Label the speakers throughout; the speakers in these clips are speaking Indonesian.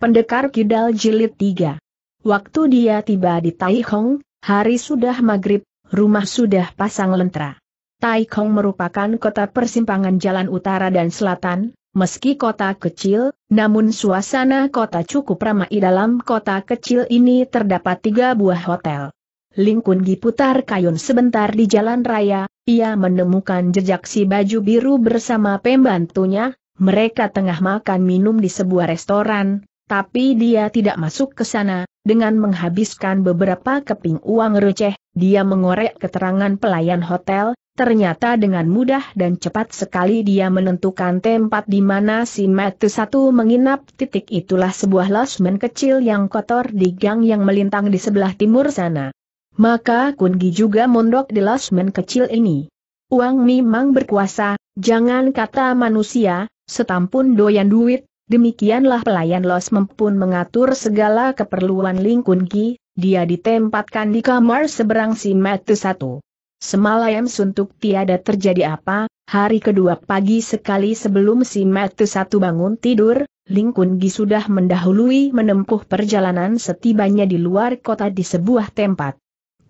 Speaker 1: Pendekar Kidal Jilid 3 Waktu dia tiba di Hong, hari sudah maghrib, rumah sudah pasang lentera. Hong merupakan kota persimpangan jalan utara dan selatan, meski kota kecil, namun suasana kota cukup ramai dalam kota kecil ini terdapat tiga buah hotel. Lingkun diputar kayun sebentar di jalan raya, ia menemukan jejak si baju biru bersama pembantunya, mereka tengah makan minum di sebuah restoran, tapi dia tidak masuk ke sana, dengan menghabiskan beberapa keping uang receh, dia mengorek keterangan pelayan hotel, ternyata dengan mudah dan cepat sekali dia menentukan tempat di mana si Matu satu menginap titik itulah sebuah losmen kecil yang kotor di gang yang melintang di sebelah timur sana. Maka Kungi juga mondok di losmen kecil ini. Uang memang berkuasa, jangan kata manusia, setampun doyan duit, Demikianlah pelayan Los Mempun mengatur segala keperluan Ling Kun Ki, dia ditempatkan di kamar seberang si Matu satu. Semalayam suntuk tiada terjadi apa, hari kedua pagi sekali sebelum si Matu satu bangun tidur, Ling Kun Ki sudah mendahului menempuh perjalanan setibanya di luar kota di sebuah tempat.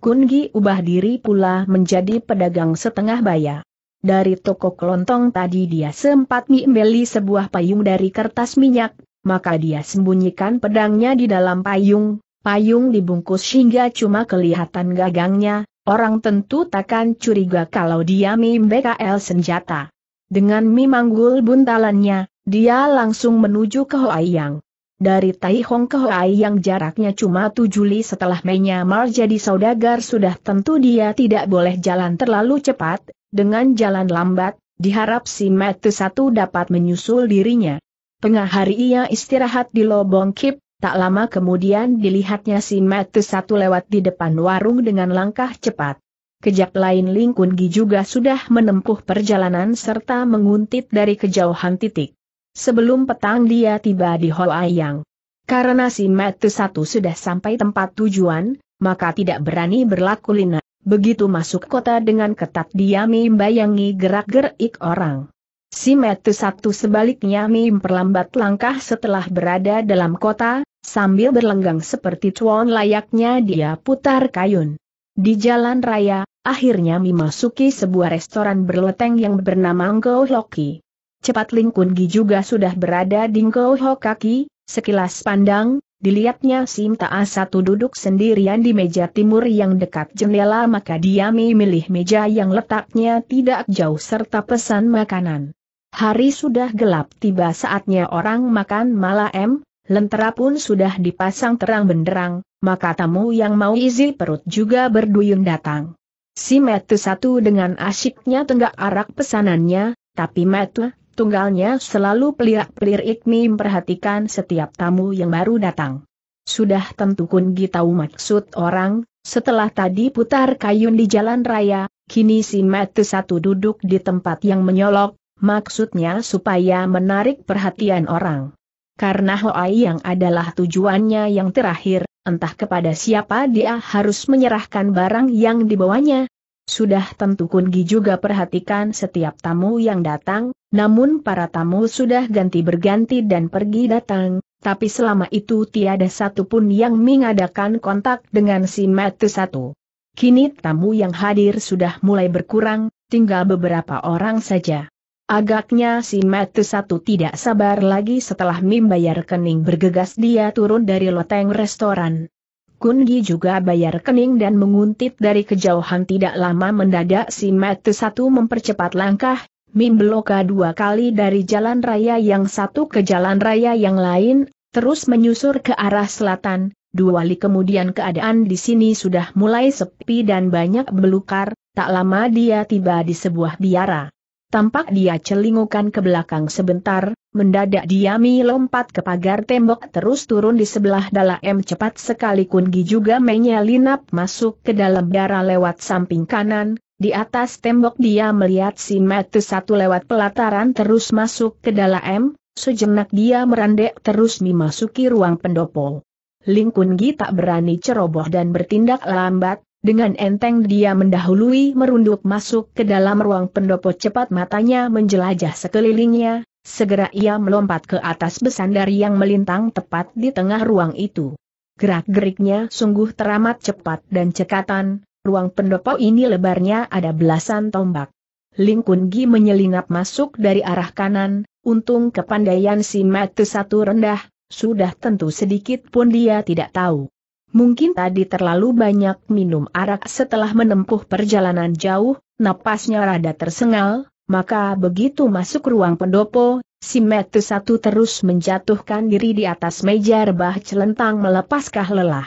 Speaker 1: Kun Ki ubah diri pula menjadi pedagang setengah bayar. Dari toko kelontong tadi dia sempat membeli sebuah payung dari kertas minyak, maka dia sembunyikan pedangnya di dalam payung, payung dibungkus hingga cuma kelihatan gagangnya, orang tentu takkan curiga kalau dia mim BKL senjata. Dengan memanggul buntalannya, dia langsung menuju ke Hoa Yang. Dari Tai Hong ke Hoai yang jaraknya cuma tujuh li setelah menyamar jadi saudagar sudah tentu dia tidak boleh jalan terlalu cepat, dengan jalan lambat, diharap si Matu Satu dapat menyusul dirinya. Tengah hari ia istirahat di Lobong Kip, tak lama kemudian dilihatnya si Matu Satu lewat di depan warung dengan langkah cepat. Kejap lain Ling Gi juga sudah menempuh perjalanan serta menguntit dari kejauhan titik. Sebelum petang dia tiba di Hoayang. Karena si Matu Satu sudah sampai tempat tujuan, maka tidak berani berlaku lina. Begitu masuk kota dengan ketat dia membayangi gerak-gerik orang. Si Metu Sabtu sebaliknya memperlambat langkah setelah berada dalam kota, sambil berlenggang seperti cuan layaknya dia putar kayun. Di jalan raya, akhirnya memasuki sebuah restoran berleteng yang bernama Ngko Loki. Cepat lingkungi juga sudah berada di Ngko Hokaki, sekilas pandang, Dilihatnya Sim Simtaa satu duduk sendirian di meja timur yang dekat jendela maka dia memilih meja yang letaknya tidak jauh serta pesan makanan. Hari sudah gelap tiba saatnya orang makan malam, lentera pun sudah dipasang terang benderang, maka tamu yang mau izin perut juga berduyun datang. Si Metu satu dengan asyiknya tenggak arak pesanannya, tapi Metu Tunggalnya selalu pelir-pelir Ikmi memperhatikan setiap tamu yang baru datang. Sudah tentu Kungi tahu maksud orang, setelah tadi putar kayun di jalan raya, kini si Matu satu duduk di tempat yang menyolok, maksudnya supaya menarik perhatian orang. Karena Hoai yang adalah tujuannya yang terakhir, entah kepada siapa dia harus menyerahkan barang yang dibawanya. Sudah tentu Kungi juga perhatikan setiap tamu yang datang, namun para tamu sudah ganti berganti dan pergi datang, tapi selama itu tiada satupun yang mengadakan kontak dengan si Mate Satu. Kini tamu yang hadir sudah mulai berkurang, tinggal beberapa orang saja. Agaknya si Mate Satu tidak sabar lagi setelah membayar kening bergegas dia turun dari loteng restoran. Kungi juga bayar kening dan menguntit dari kejauhan tidak lama mendadak si Mate Satu mempercepat langkah, Beloka dua kali dari jalan raya yang satu ke jalan raya yang lain, terus menyusur ke arah selatan, dua kali kemudian keadaan di sini sudah mulai sepi dan banyak belukar, tak lama dia tiba di sebuah biara. Tampak dia celingukan ke belakang sebentar, mendadak dia lompat ke pagar tembok terus turun di sebelah dalam cepat sekali Kungi juga menyelinap masuk ke dalam biara lewat samping kanan, di atas tembok dia melihat si Metu satu lewat pelataran terus masuk ke dalam, sejenak dia merandek terus memasuki ruang pendopo. Lingkun Gi tak berani ceroboh dan bertindak lambat, dengan enteng dia mendahului merunduk masuk ke dalam ruang pendopo cepat matanya menjelajah sekelilingnya, segera ia melompat ke atas besandar yang melintang tepat di tengah ruang itu. Gerak-geriknya sungguh teramat cepat dan cekatan, Ruang pendopo ini lebarnya ada belasan tombak. Ling Kun menyelinap masuk dari arah kanan, untung kepandaian si Matu satu rendah, sudah tentu sedikit pun dia tidak tahu. Mungkin tadi terlalu banyak minum arak setelah menempuh perjalanan jauh, napasnya rada tersengal, maka begitu masuk ruang pendopo, si Metu satu terus menjatuhkan diri di atas meja rebah celentang melepaskah lelah.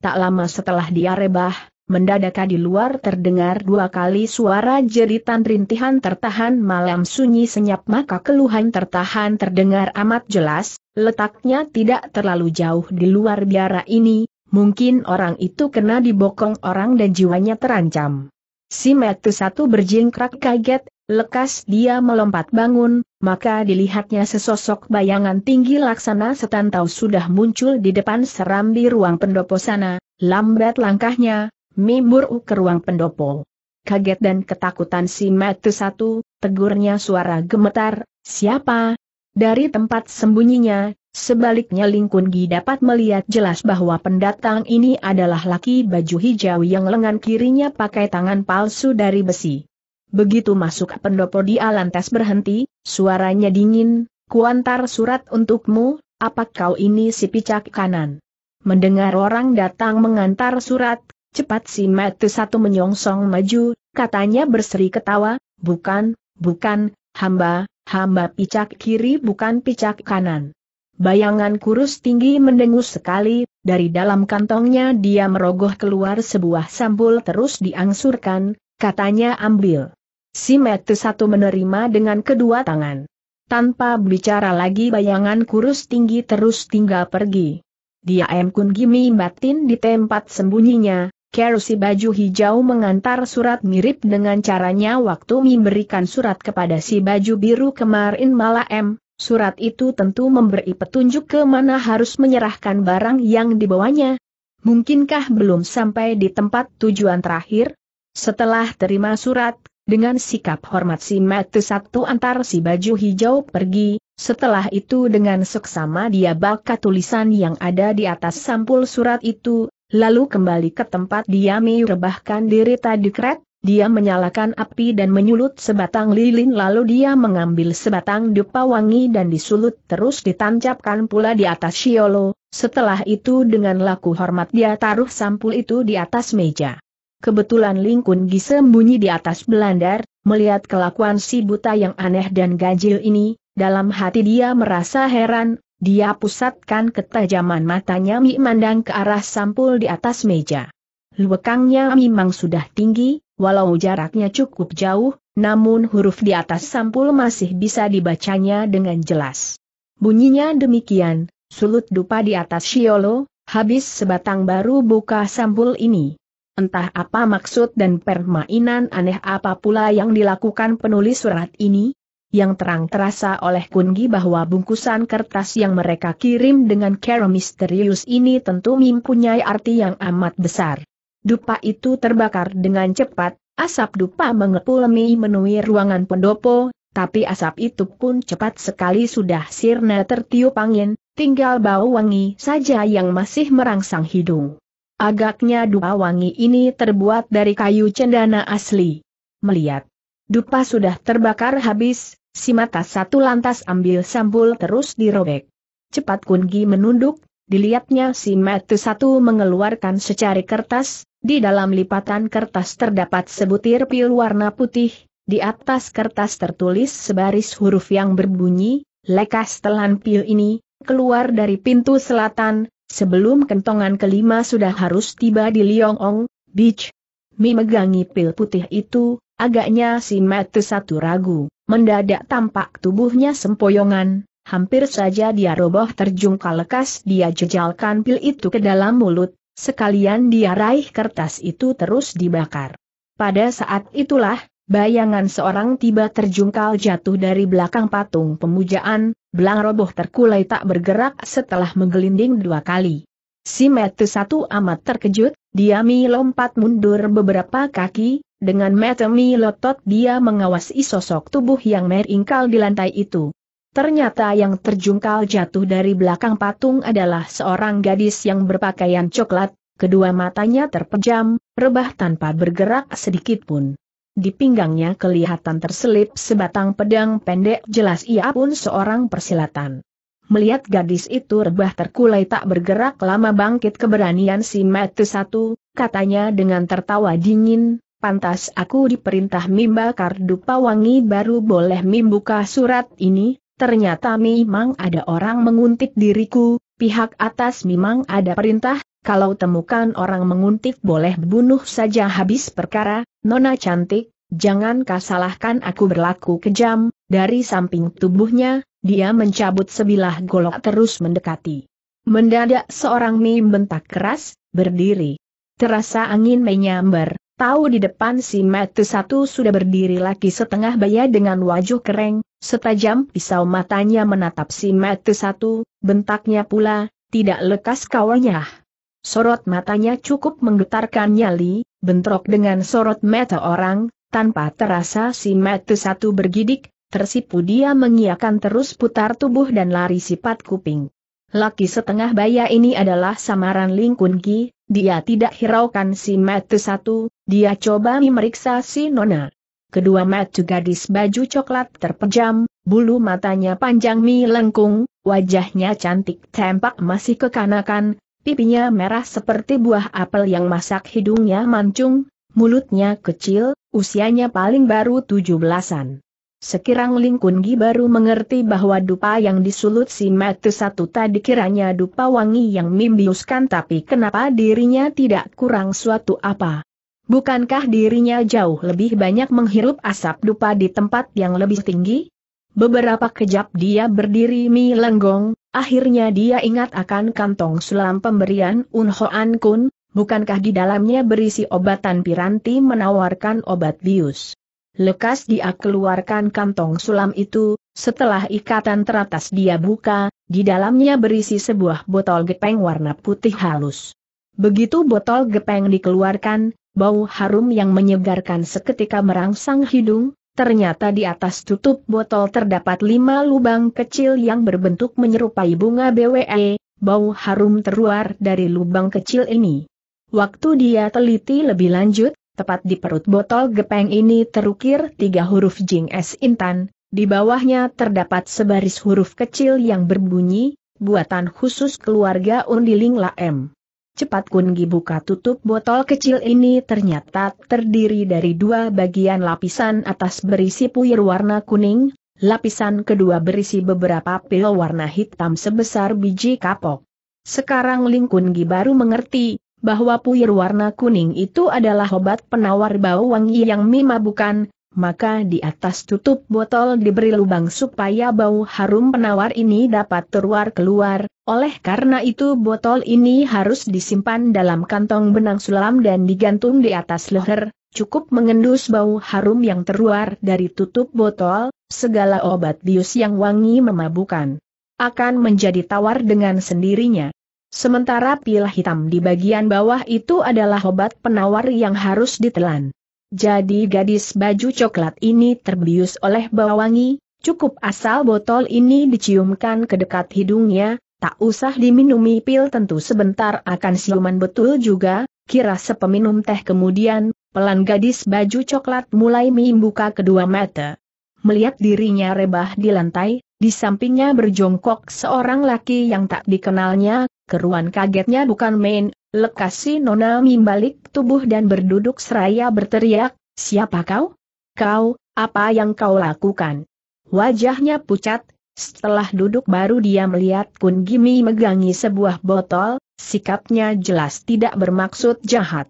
Speaker 1: Tak lama setelah dia rebah, mendadak di luar terdengar dua kali suara jeritan rintihan tertahan malam sunyi senyap maka keluhan tertahan terdengar amat jelas, letaknya tidak terlalu jauh di luar biara ini, mungkin orang itu kena dibokong orang dan jiwanya terancam. Si metu satu berjingkrak kaget, lekas dia melompat bangun, maka dilihatnya sesosok bayangan tinggi laksana setan tahu sudah muncul di depan serambi ruang pendopo sana, lambat langkahnya, mimbur ke ruang pendopo. Kaget dan ketakutan si Metu satu, tegurnya suara gemetar, siapa? Dari tempat sembunyinya, sebaliknya Lingkun Gi dapat melihat jelas bahwa pendatang ini adalah laki baju hijau yang lengan kirinya pakai tangan palsu dari besi. Begitu masuk pendopo di lantas berhenti, suaranya dingin, kuantar surat untukmu, apa kau ini si picak kanan? Mendengar orang datang mengantar surat, Cepat si Matu satu menyongsong maju, katanya berseri ketawa, bukan, bukan, hamba, hamba picak kiri bukan picak kanan. Bayangan kurus tinggi mendengus sekali, dari dalam kantongnya dia merogoh keluar sebuah sampul terus diangsurkan, katanya ambil. Si Mete satu menerima dengan kedua tangan. Tanpa bicara lagi bayangan kurus tinggi terus tinggal pergi. Dia M. Kun Gimi batin di tempat sembunyinya, Kerusi baju hijau mengantar surat mirip dengan caranya waktu memberikan surat kepada si baju biru kemarin malam. Surat itu tentu memberi petunjuk ke mana harus menyerahkan barang yang dibawanya. Mungkinkah belum sampai di tempat tujuan terakhir? Setelah terima surat, dengan sikap hormat si Matu Sabtu antar si baju hijau pergi, setelah itu dengan seksama dia baca tulisan yang ada di atas sampul surat itu, lalu kembali ke tempat dia merebahkan diri tadi kret, dia menyalakan api dan menyulut sebatang lilin lalu dia mengambil sebatang dupa wangi dan disulut terus ditancapkan pula di atas Shiolo, setelah itu dengan laku hormat dia taruh sampul itu di atas meja. Kebetulan Lingkun Gi sembunyi di atas belandar, melihat kelakuan si buta yang aneh dan ganjil ini, dalam hati dia merasa heran, dia pusatkan ketajaman matanya memandang ke arah sampul di atas meja. Luekangnya memang sudah tinggi, walau jaraknya cukup jauh, namun huruf di atas sampul masih bisa dibacanya dengan jelas. Bunyinya demikian, sulut dupa di atas Shiolo, habis sebatang baru buka sampul ini. Entah apa maksud dan permainan aneh apa pula yang dilakukan penulis surat ini, yang terang terasa oleh Kungi bahwa bungkusan kertas yang mereka kirim dengan cara misterius ini tentu mempunyai arti yang amat besar. Dupa itu terbakar dengan cepat, asap dupa mengepulmi menui ruangan pendopo, tapi asap itu pun cepat sekali sudah sirna tertiup angin, tinggal bau wangi saja yang masih merangsang hidung. Agaknya dupa wangi ini terbuat dari kayu cendana asli. Melihat Dupa sudah terbakar habis, Si mata satu lantas ambil sambul terus dirobek. Cepat Kungi menunduk, dilihatnya si mata satu mengeluarkan secari kertas, di dalam lipatan kertas terdapat sebutir pil warna putih, di atas kertas tertulis sebaris huruf yang berbunyi, lekas telan pil ini, keluar dari pintu selatan, sebelum kentongan kelima sudah harus tiba di Liongong, Beach. Mi megangi pil putih itu, Agaknya si Matu satu ragu, mendadak tampak tubuhnya sempoyongan, hampir saja dia roboh terjungkal lekas dia jejalkan pil itu ke dalam mulut, sekalian dia raih kertas itu terus dibakar. Pada saat itulah, bayangan seorang tiba terjungkal jatuh dari belakang patung pemujaan, belang roboh terkulai tak bergerak setelah menggelinding dua kali. Si Matu satu amat terkejut, Diami lompat mundur beberapa kaki, dengan mata lotot dia mengawasi sosok tubuh yang meringkal di lantai itu. Ternyata yang terjungkal jatuh dari belakang patung adalah seorang gadis yang berpakaian coklat, kedua matanya terpejam, rebah tanpa bergerak sedikit pun. Di pinggangnya kelihatan terselip sebatang pedang pendek jelas ia pun seorang persilatan. Melihat gadis itu rebah terkulai tak bergerak lama bangkit keberanian si Mete satu, katanya dengan tertawa dingin, pantas aku diperintah Mimba Kardupawangi baru boleh membuka surat ini, ternyata memang ada orang menguntit diriku, pihak atas memang ada perintah, kalau temukan orang menguntit boleh bunuh saja habis perkara, nona cantik, jangan kasalahkan aku berlaku kejam, dari samping tubuhnya, dia mencabut sebilah golok terus mendekati. Mendadak seorang mim bentak keras, berdiri. Terasa angin menyambar, Tahu di depan si Matu satu sudah berdiri laki setengah baya dengan wajah kering, setajam pisau matanya menatap si Matu satu, bentaknya pula, tidak lekas kawannya. Sorot matanya cukup menggetarkan nyali, bentrok dengan sorot mata orang, tanpa terasa si Matu satu bergidik, tersipu dia mengiakan terus putar tubuh dan lari sifat kuping. Laki setengah baya ini adalah samaran Lingkungi, dia tidak hiraukan si Matu satu, dia coba memeriksa si Nona. Kedua mata gadis baju coklat terpejam, bulu matanya panjang mi lengkung, wajahnya cantik tampak masih kekanakan, pipinya merah seperti buah apel yang masak hidungnya mancung, mulutnya kecil, usianya paling baru tujuh belasan. Sekirang Ling baru mengerti bahwa dupa yang disulut si Matu satu tadi kiranya dupa wangi yang membiuskan tapi kenapa dirinya tidak kurang suatu apa. Bukankah dirinya jauh lebih banyak menghirup asap dupa di tempat yang lebih tinggi? Beberapa kejap dia berdiri milenggong, akhirnya dia ingat akan kantong sulam pemberian Unhoan Kun, bukankah di dalamnya berisi obatan piranti menawarkan obat bius. Lekas dia keluarkan kantong sulam itu, setelah ikatan teratas dia buka, di dalamnya berisi sebuah botol gepeng warna putih halus. Begitu botol gepeng dikeluarkan, bau harum yang menyegarkan seketika merangsang hidung, ternyata di atas tutup botol terdapat lima lubang kecil yang berbentuk menyerupai bunga BWE, bau harum terluar dari lubang kecil ini. Waktu dia teliti lebih lanjut, tepat di perut botol gepeng ini terukir tiga huruf Jing S Intan, di bawahnya terdapat sebaris huruf kecil yang berbunyi, buatan khusus keluarga Undiling Laem. Cepat Kun buka tutup botol kecil ini ternyata terdiri dari dua bagian lapisan atas berisi puyer warna kuning, lapisan kedua berisi beberapa pil warna hitam sebesar biji kapok. Sekarang Ling Kun baru mengerti, bahwa puyer warna kuning itu adalah obat penawar bau wangi yang bukan, maka di atas tutup botol diberi lubang supaya bau harum penawar ini dapat terluar keluar, oleh karena itu botol ini harus disimpan dalam kantong benang sulam dan digantung di atas leher, cukup mengendus bau harum yang terluar dari tutup botol, segala obat bius yang wangi memabukan. Akan menjadi tawar dengan sendirinya. Sementara pil hitam di bagian bawah itu adalah obat penawar yang harus ditelan. Jadi gadis baju coklat ini terbius oleh bau wangi, cukup asal botol ini diciumkan ke dekat hidungnya, tak usah diminumi pil tentu sebentar akan siuman betul juga, kira sepeminum teh kemudian, pelan gadis baju coklat mulai membuka kedua mata. Melihat dirinya rebah di lantai, di sampingnya berjongkok seorang laki yang tak dikenalnya, keruan kagetnya bukan main, Lekasi Nona membalik tubuh dan berduduk seraya berteriak, siapa kau? Kau, apa yang kau lakukan? Wajahnya pucat, setelah duduk baru dia melihat Kun Gimi megangi sebuah botol, sikapnya jelas tidak bermaksud jahat.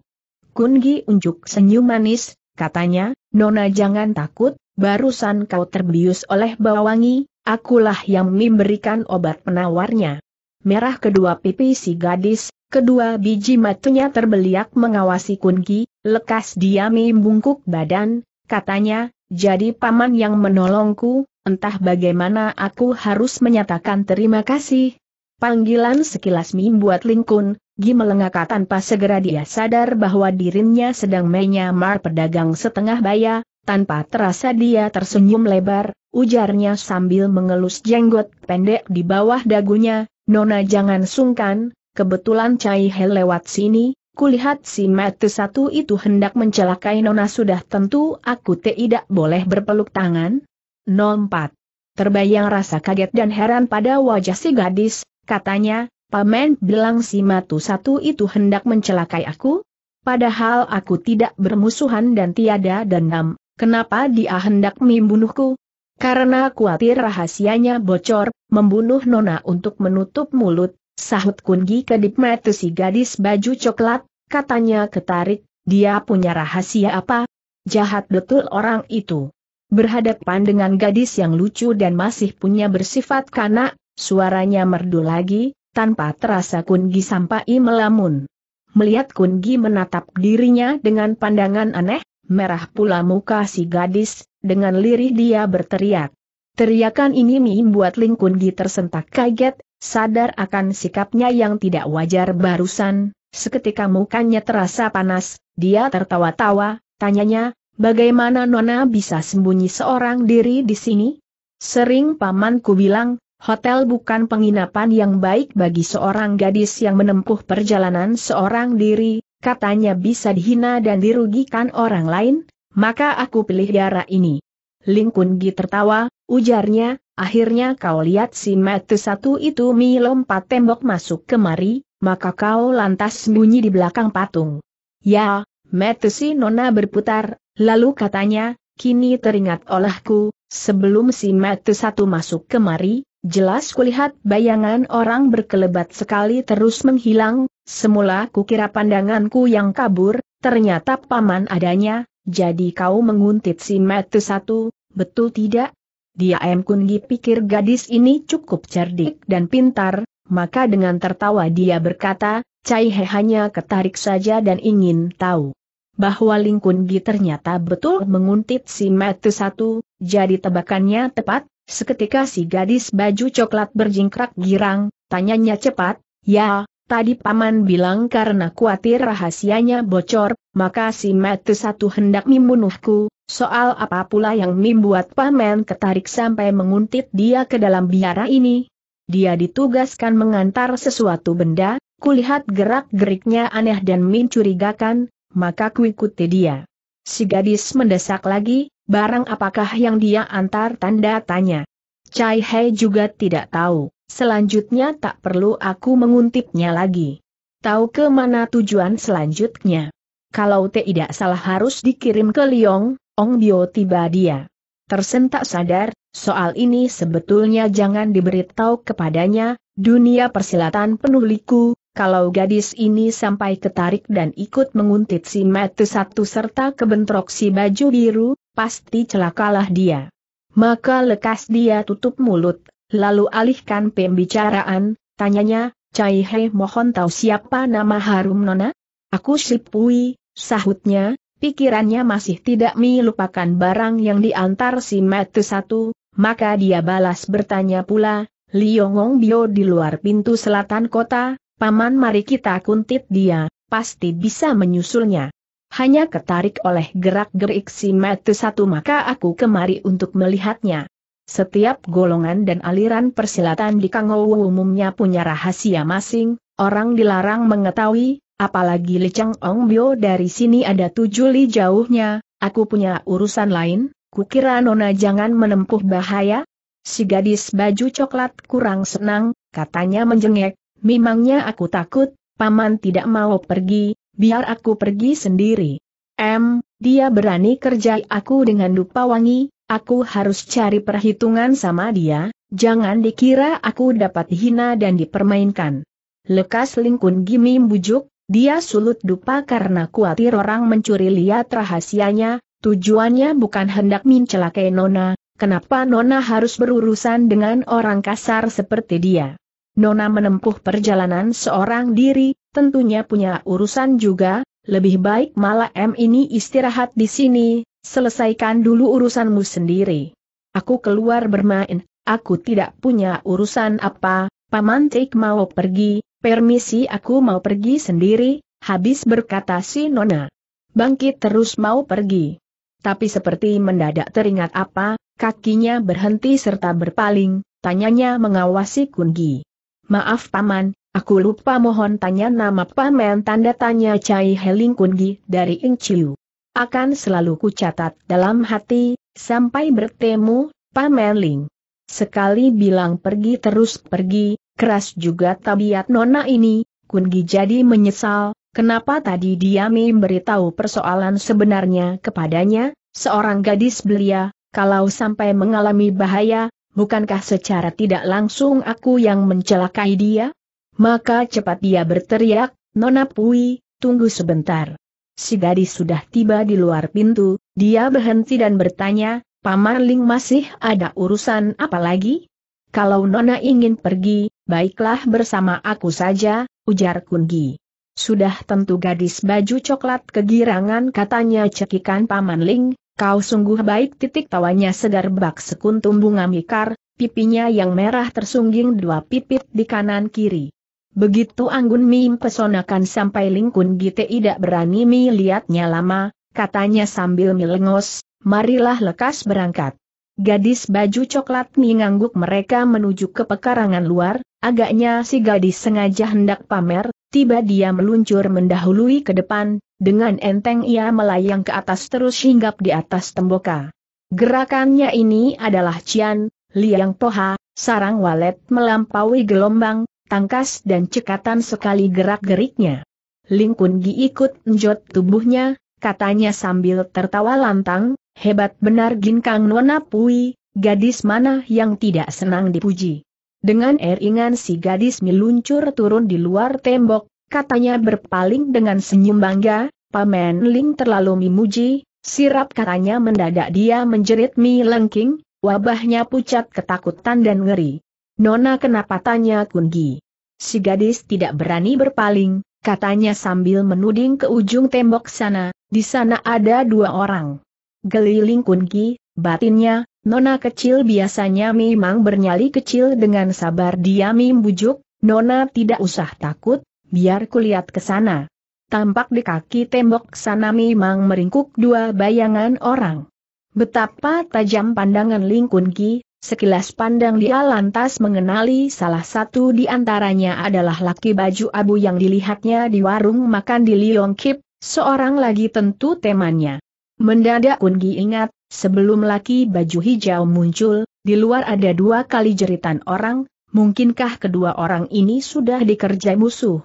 Speaker 1: Kun Gi unjuk senyum manis, katanya, Nona jangan takut, barusan kau terbius oleh bawangi, akulah yang memberikan obat penawarnya. Merah kedua pipi si gadis, Kedua biji matunya terbeliak mengawasi Kunki, lekas dia membungkuk badan, katanya, jadi paman yang menolongku, entah bagaimana aku harus menyatakan terima kasih. Panggilan sekilas mim buat Lingkun, Gi melengaka tanpa segera dia sadar bahwa dirinya sedang menyamar pedagang setengah baya, tanpa terasa dia tersenyum lebar, ujarnya sambil mengelus jenggot pendek di bawah dagunya, Nona jangan sungkan, kebetulan Cai He lewat sini, kulihat si mata satu itu hendak mencelakai Nona sudah tentu aku tidak boleh berpeluk tangan. 04. Terbayang rasa kaget dan heran pada wajah si gadis, katanya, Paman bilang si matu satu itu hendak mencelakai aku? Padahal aku tidak bermusuhan dan tiada dendam, kenapa dia hendak membunuhku? Karena khawatir rahasianya bocor, membunuh Nona untuk menutup mulut, Sahut Kungi kedip mata si gadis baju coklat, katanya ketarik, dia punya rahasia apa? Jahat betul orang itu. Berhadapan dengan gadis yang lucu dan masih punya bersifat kanak, suaranya merdu lagi, tanpa terasa Kungi sampai melamun. Melihat Kungi menatap dirinya dengan pandangan aneh, merah pula muka si gadis, dengan lirih dia berteriak. Teriakan ini membuat Ling Kungi tersentak kaget, Sadar akan sikapnya yang tidak wajar barusan, seketika mukanya terasa panas, dia tertawa-tawa, tanyanya, bagaimana Nona bisa sembunyi seorang diri di sini? Sering pamanku bilang, hotel bukan penginapan yang baik bagi seorang gadis yang menempuh perjalanan seorang diri, katanya bisa dihina dan dirugikan orang lain, maka aku pilih darah ini. Lingkungi tertawa, ujarnya, Akhirnya kau lihat si metu satu itu mi lompat tembok masuk kemari, maka kau lantas bunyi di belakang patung. Ya, metu si nona berputar, lalu katanya, kini teringat olehku, sebelum si metu satu masuk kemari, jelas kulihat bayangan orang berkelebat sekali terus menghilang, semula kukira pandanganku yang kabur, ternyata paman adanya, jadi kau menguntit si metu satu, betul tidak? Dia M. Kungi pikir gadis ini cukup cerdik dan pintar, maka dengan tertawa dia berkata, Cai He hanya ketarik saja dan ingin tahu bahwa Ling Kungi ternyata betul menguntit si matu satu, jadi tebakannya tepat, seketika si gadis baju coklat berjingkrak girang, tanyanya cepat, ya, tadi paman bilang karena khawatir rahasianya bocor, maka si matu satu hendak membunuhku, Soal apa pula yang membuat Paman ketarik sampai menguntit dia ke dalam biara ini? Dia ditugaskan mengantar sesuatu benda, kulihat gerak-geriknya aneh dan mencurigakan, maka kuikuti dia. Si gadis mendesak lagi, barang apakah yang dia antar tanda tanya. Chai Hei juga tidak tahu, selanjutnya tak perlu aku menguntitnya lagi. Tahu ke mana tujuan selanjutnya? Kalau tidak salah harus dikirim ke Liong, Ong Bio tiba dia. Tersentak sadar, soal ini sebetulnya jangan diberitahu kepadanya, dunia persilatan penuh liku, kalau gadis ini sampai ketarik dan ikut menguntit si mati satu serta kebentrok si baju biru, pasti celakalah dia. Maka lekas dia tutup mulut, lalu alihkan pembicaraan, tanyanya, Cai He mohon tahu siapa nama harum nona? Aku Sipui, sahutnya, pikirannya masih tidak melupakan barang yang diantar si Matu satu, maka dia balas bertanya pula, Liongong Bio di luar pintu selatan kota, paman mari kita kuntit dia, pasti bisa menyusulnya. Hanya ketarik oleh gerak-gerik si Matu satu maka aku kemari untuk melihatnya. Setiap golongan dan aliran persilatan di Kangowu umumnya punya rahasia masing, orang dilarang mengetahui, Apalagi Li Chang Ong Bio dari sini ada tujuh li jauhnya, aku punya urusan lain, kukira Nona jangan menempuh bahaya. Si gadis baju coklat kurang senang, katanya menjengek, memangnya aku takut, paman tidak mau pergi, biar aku pergi sendiri. M, dia berani kerja aku dengan dupa wangi, aku harus cari perhitungan sama dia, jangan dikira aku dapat hina dan dipermainkan. Lekas Lingkun Gimi bujuk, dia sulut dupa karena kuatir orang mencuri lihat rahasianya, tujuannya bukan hendak mencelakai Nona, kenapa Nona harus berurusan dengan orang kasar seperti dia. Nona menempuh perjalanan seorang diri, tentunya punya urusan juga, lebih baik malah M ini istirahat di sini, selesaikan dulu urusanmu sendiri. Aku keluar bermain, aku tidak punya urusan apa, Paman Tik mau pergi, Permisi aku mau pergi sendiri, habis berkata si Nona. Bangkit terus mau pergi. Tapi seperti mendadak teringat apa, kakinya berhenti serta berpaling, tanyanya mengawasi Kungi. Maaf paman, aku lupa mohon tanya nama paman tanda tanya Cai Heling Kungi dari Ing Chiu. Akan selalu kucatat dalam hati, sampai bertemu, paman Ling. Sekali bilang pergi terus pergi, Keras juga tabiat nona ini, Kungi jadi menyesal, kenapa tadi dia memberitahu persoalan sebenarnya kepadanya, seorang gadis belia, kalau sampai mengalami bahaya, bukankah secara tidak langsung aku yang mencelakai dia? Maka cepat dia berteriak, Nona Pui, tunggu sebentar. Si gadis sudah tiba di luar pintu, dia berhenti dan bertanya, Paman Ling masih ada urusan apa lagi? Kalau Nona ingin pergi, baiklah bersama aku saja, ujar Kungi. Sudah tentu gadis baju coklat kegirangan katanya cekikan Paman Ling, kau sungguh baik titik tawanya segar bak sekuntum bunga mikar, pipinya yang merah tersungging dua pipit di kanan kiri. Begitu Anggun Mi pesonakan sampai Ling Kungi tidak berani melihatnya lama, katanya sambil melengos, marilah lekas berangkat. Gadis baju coklat mengangguk mereka menuju ke pekarangan luar, agaknya si gadis sengaja hendak pamer, tiba dia meluncur mendahului ke depan, dengan enteng ia melayang ke atas terus hinggap di atas temboka. Gerakannya ini adalah Cian, Liang Toha, sarang walet melampaui gelombang, tangkas dan cekatan sekali gerak-geriknya. Ling Kun Gi ikut njot tubuhnya, katanya sambil tertawa lantang, Hebat benar Ginkang Nona Pui, gadis mana yang tidak senang dipuji. Dengan eringan si gadis meluncur turun di luar tembok, katanya berpaling dengan senyum bangga, Paman Ling terlalu memuji, sirap katanya mendadak dia menjerit mi lengking, wabahnya pucat ketakutan dan ngeri. Nona kenapa tanya Kungi? Si gadis tidak berani berpaling, katanya sambil menuding ke ujung tembok sana, di sana ada dua orang. Geliling Kungi, batinnya, nona kecil biasanya memang bernyali kecil dengan sabar diami membujuk nona tidak usah takut, biar kulihat ke sana. Tampak di kaki tembok sana memang meringkuk dua bayangan orang. Betapa tajam pandangan Ling ki, sekilas pandang dia lantas mengenali salah satu di antaranya adalah laki baju abu yang dilihatnya di warung makan di Liong Kip, seorang lagi tentu temannya. Mendadak Kungi ingat, sebelum laki baju hijau muncul, di luar ada dua kali jeritan orang, mungkinkah kedua orang ini sudah dikerjai musuh?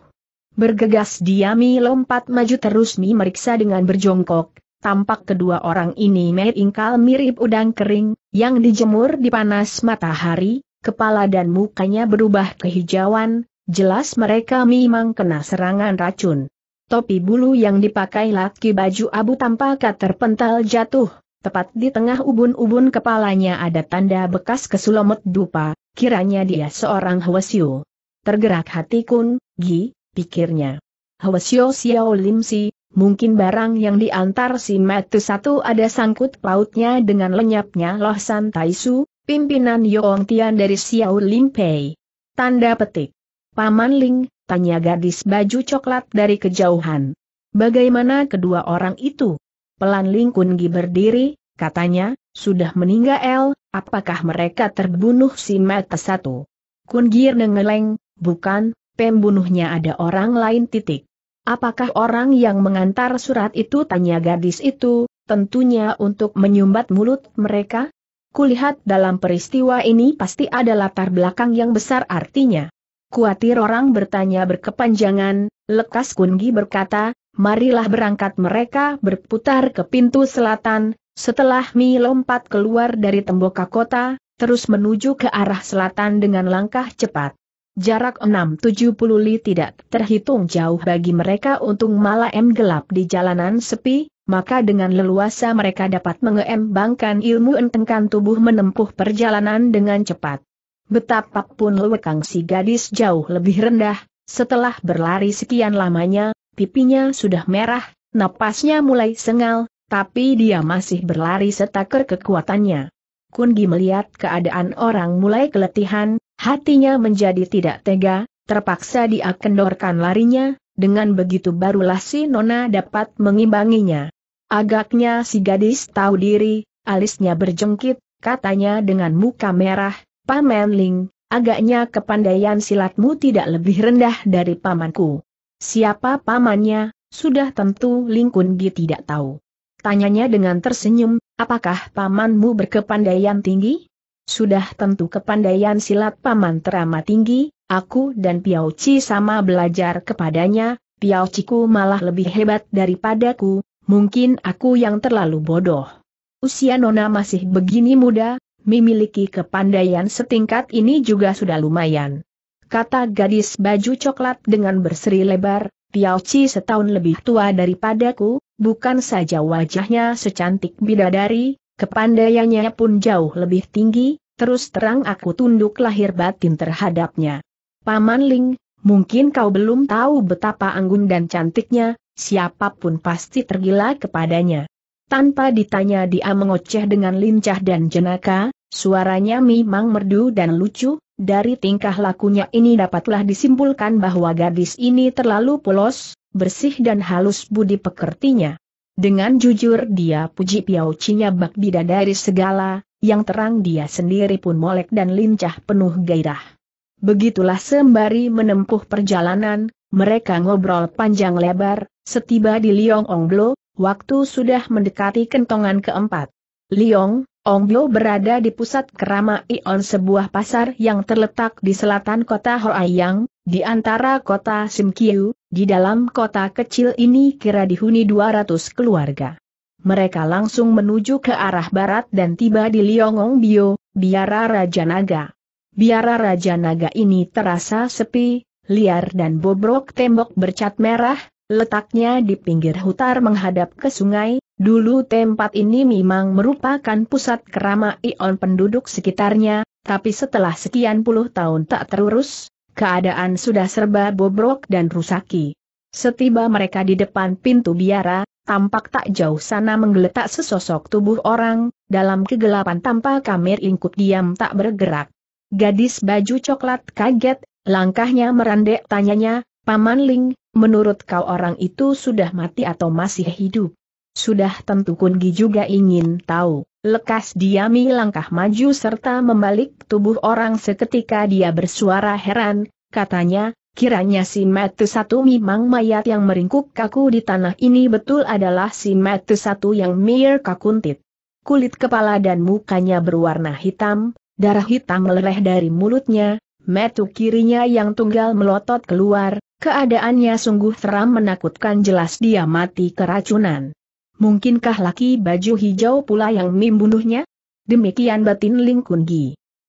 Speaker 1: Bergegas diami lompat maju terus Mi meriksa dengan berjongkok, tampak kedua orang ini meringkal mirip udang kering, yang dijemur di panas matahari, kepala dan mukanya berubah kehijauan, jelas mereka memang kena serangan racun. Topi bulu yang dipakai laki baju abu tampak terpental jatuh, tepat di tengah ubun-ubun kepalanya ada tanda bekas kesulomet dupa, kiranya dia seorang Hwasyo. Tergerak hati kun, gi, pikirnya. Hwasyo Xiao Lim Si, mungkin barang yang diantar si Metu satu ada sangkut pautnya dengan lenyapnya Loh San Taisu, pimpinan Yong Tian dari Xiao Lim Pei. Tanda petik. Paman Ling, tanya gadis baju coklat dari kejauhan. Bagaimana kedua orang itu? Pelan Ling Kungi berdiri, katanya, sudah meninggal, El. apakah mereka terbunuh si mata satu? Kungir nengeleng, bukan, pembunuhnya ada orang lain titik. Apakah orang yang mengantar surat itu tanya gadis itu, tentunya untuk menyumbat mulut mereka? Kulihat dalam peristiwa ini pasti ada latar belakang yang besar artinya. Kuatir orang bertanya berkepanjangan, lekas Kungi berkata, marilah berangkat mereka berputar ke pintu selatan, setelah Mi lompat keluar dari tembok kota, terus menuju ke arah selatan dengan langkah cepat. Jarak 670 li tidak terhitung jauh bagi mereka untung malam gelap di jalanan sepi, maka dengan leluasa mereka dapat mengembangkan ilmu entengkan tubuh menempuh perjalanan dengan cepat. Betapapun lewekang si gadis jauh lebih rendah, setelah berlari sekian lamanya, pipinya sudah merah, napasnya mulai sengal, tapi dia masih berlari setaker kekuatannya. Kungi melihat keadaan orang mulai keletihan, hatinya menjadi tidak tega, terpaksa dia kendorkan larinya, dengan begitu barulah si Nona dapat mengimbanginya. Agaknya si gadis tahu diri, alisnya berjengkit, katanya dengan muka merah, Paman Ling, agaknya kepandaian silatmu tidak lebih rendah dari pamanku. Siapa pamannya, sudah tentu Ling Kun tidak tahu. Tanyanya dengan tersenyum, apakah pamanmu berkepandaian tinggi? Sudah tentu kepandaian silat paman teramat tinggi, aku dan Piao Ci sama belajar kepadanya, Piao Ciku malah lebih hebat daripadaku, mungkin aku yang terlalu bodoh. Usia Nona masih begini muda, memiliki kepandaian setingkat ini juga sudah lumayan. Kata gadis baju coklat dengan berseri lebar, Tiao Chi setahun lebih tua daripadaku, bukan saja wajahnya secantik bidadari, kepandaiannya pun jauh lebih tinggi, terus terang aku tunduk lahir batin terhadapnya. Paman Ling, mungkin kau belum tahu betapa anggun dan cantiknya, siapapun pasti tergila kepadanya. Tanpa ditanya dia mengoceh dengan lincah dan jenaka, Suaranya memang merdu dan lucu, dari tingkah lakunya ini dapatlah disimpulkan bahwa gadis ini terlalu polos, bersih dan halus budi pekertinya. Dengan jujur dia puji Piao Cinya bak bidadari segala, yang terang dia sendiri pun molek dan lincah penuh gairah. Begitulah sembari menempuh perjalanan, mereka ngobrol panjang lebar, setiba di Liong Ongblo, waktu sudah mendekati kentongan keempat. Liong, Ongbyo berada di pusat kerama Ion sebuah pasar yang terletak di selatan kota Hoayang, di antara kota Simkiu, di dalam kota kecil ini kira dihuni 200 keluarga. Mereka langsung menuju ke arah barat dan tiba di Liongong Bio, biara Raja Naga. Biara Raja Naga ini terasa sepi, liar dan bobrok tembok bercat merah, letaknya di pinggir hutar menghadap ke sungai, Dulu tempat ini memang merupakan pusat keramaian penduduk sekitarnya, tapi setelah sekian puluh tahun tak terurus, keadaan sudah serba bobrok dan rusaki. Setiba mereka di depan pintu biara, tampak tak jauh sana menggeletak sesosok tubuh orang, dalam kegelapan tanpa kamir ingkut diam tak bergerak. Gadis baju coklat kaget, langkahnya merandek tanyanya, Paman Ling, menurut kau orang itu sudah mati atau masih hidup? Sudah tentu Kungi juga ingin tahu. Lekas diami langkah maju serta membalik tubuh orang seketika dia bersuara heran, katanya, kiranya si Metu Satu memang mayat yang meringkuk kaku di tanah ini betul adalah si Metu Satu yang mir kakuntit. Kulit kepala dan mukanya berwarna hitam, darah hitam meleleh dari mulutnya, metu kirinya yang tunggal melotot keluar, keadaannya sungguh seram menakutkan jelas dia mati keracunan. Mungkinkah laki baju hijau pula yang membunuhnya? Demikian batin Ling Kun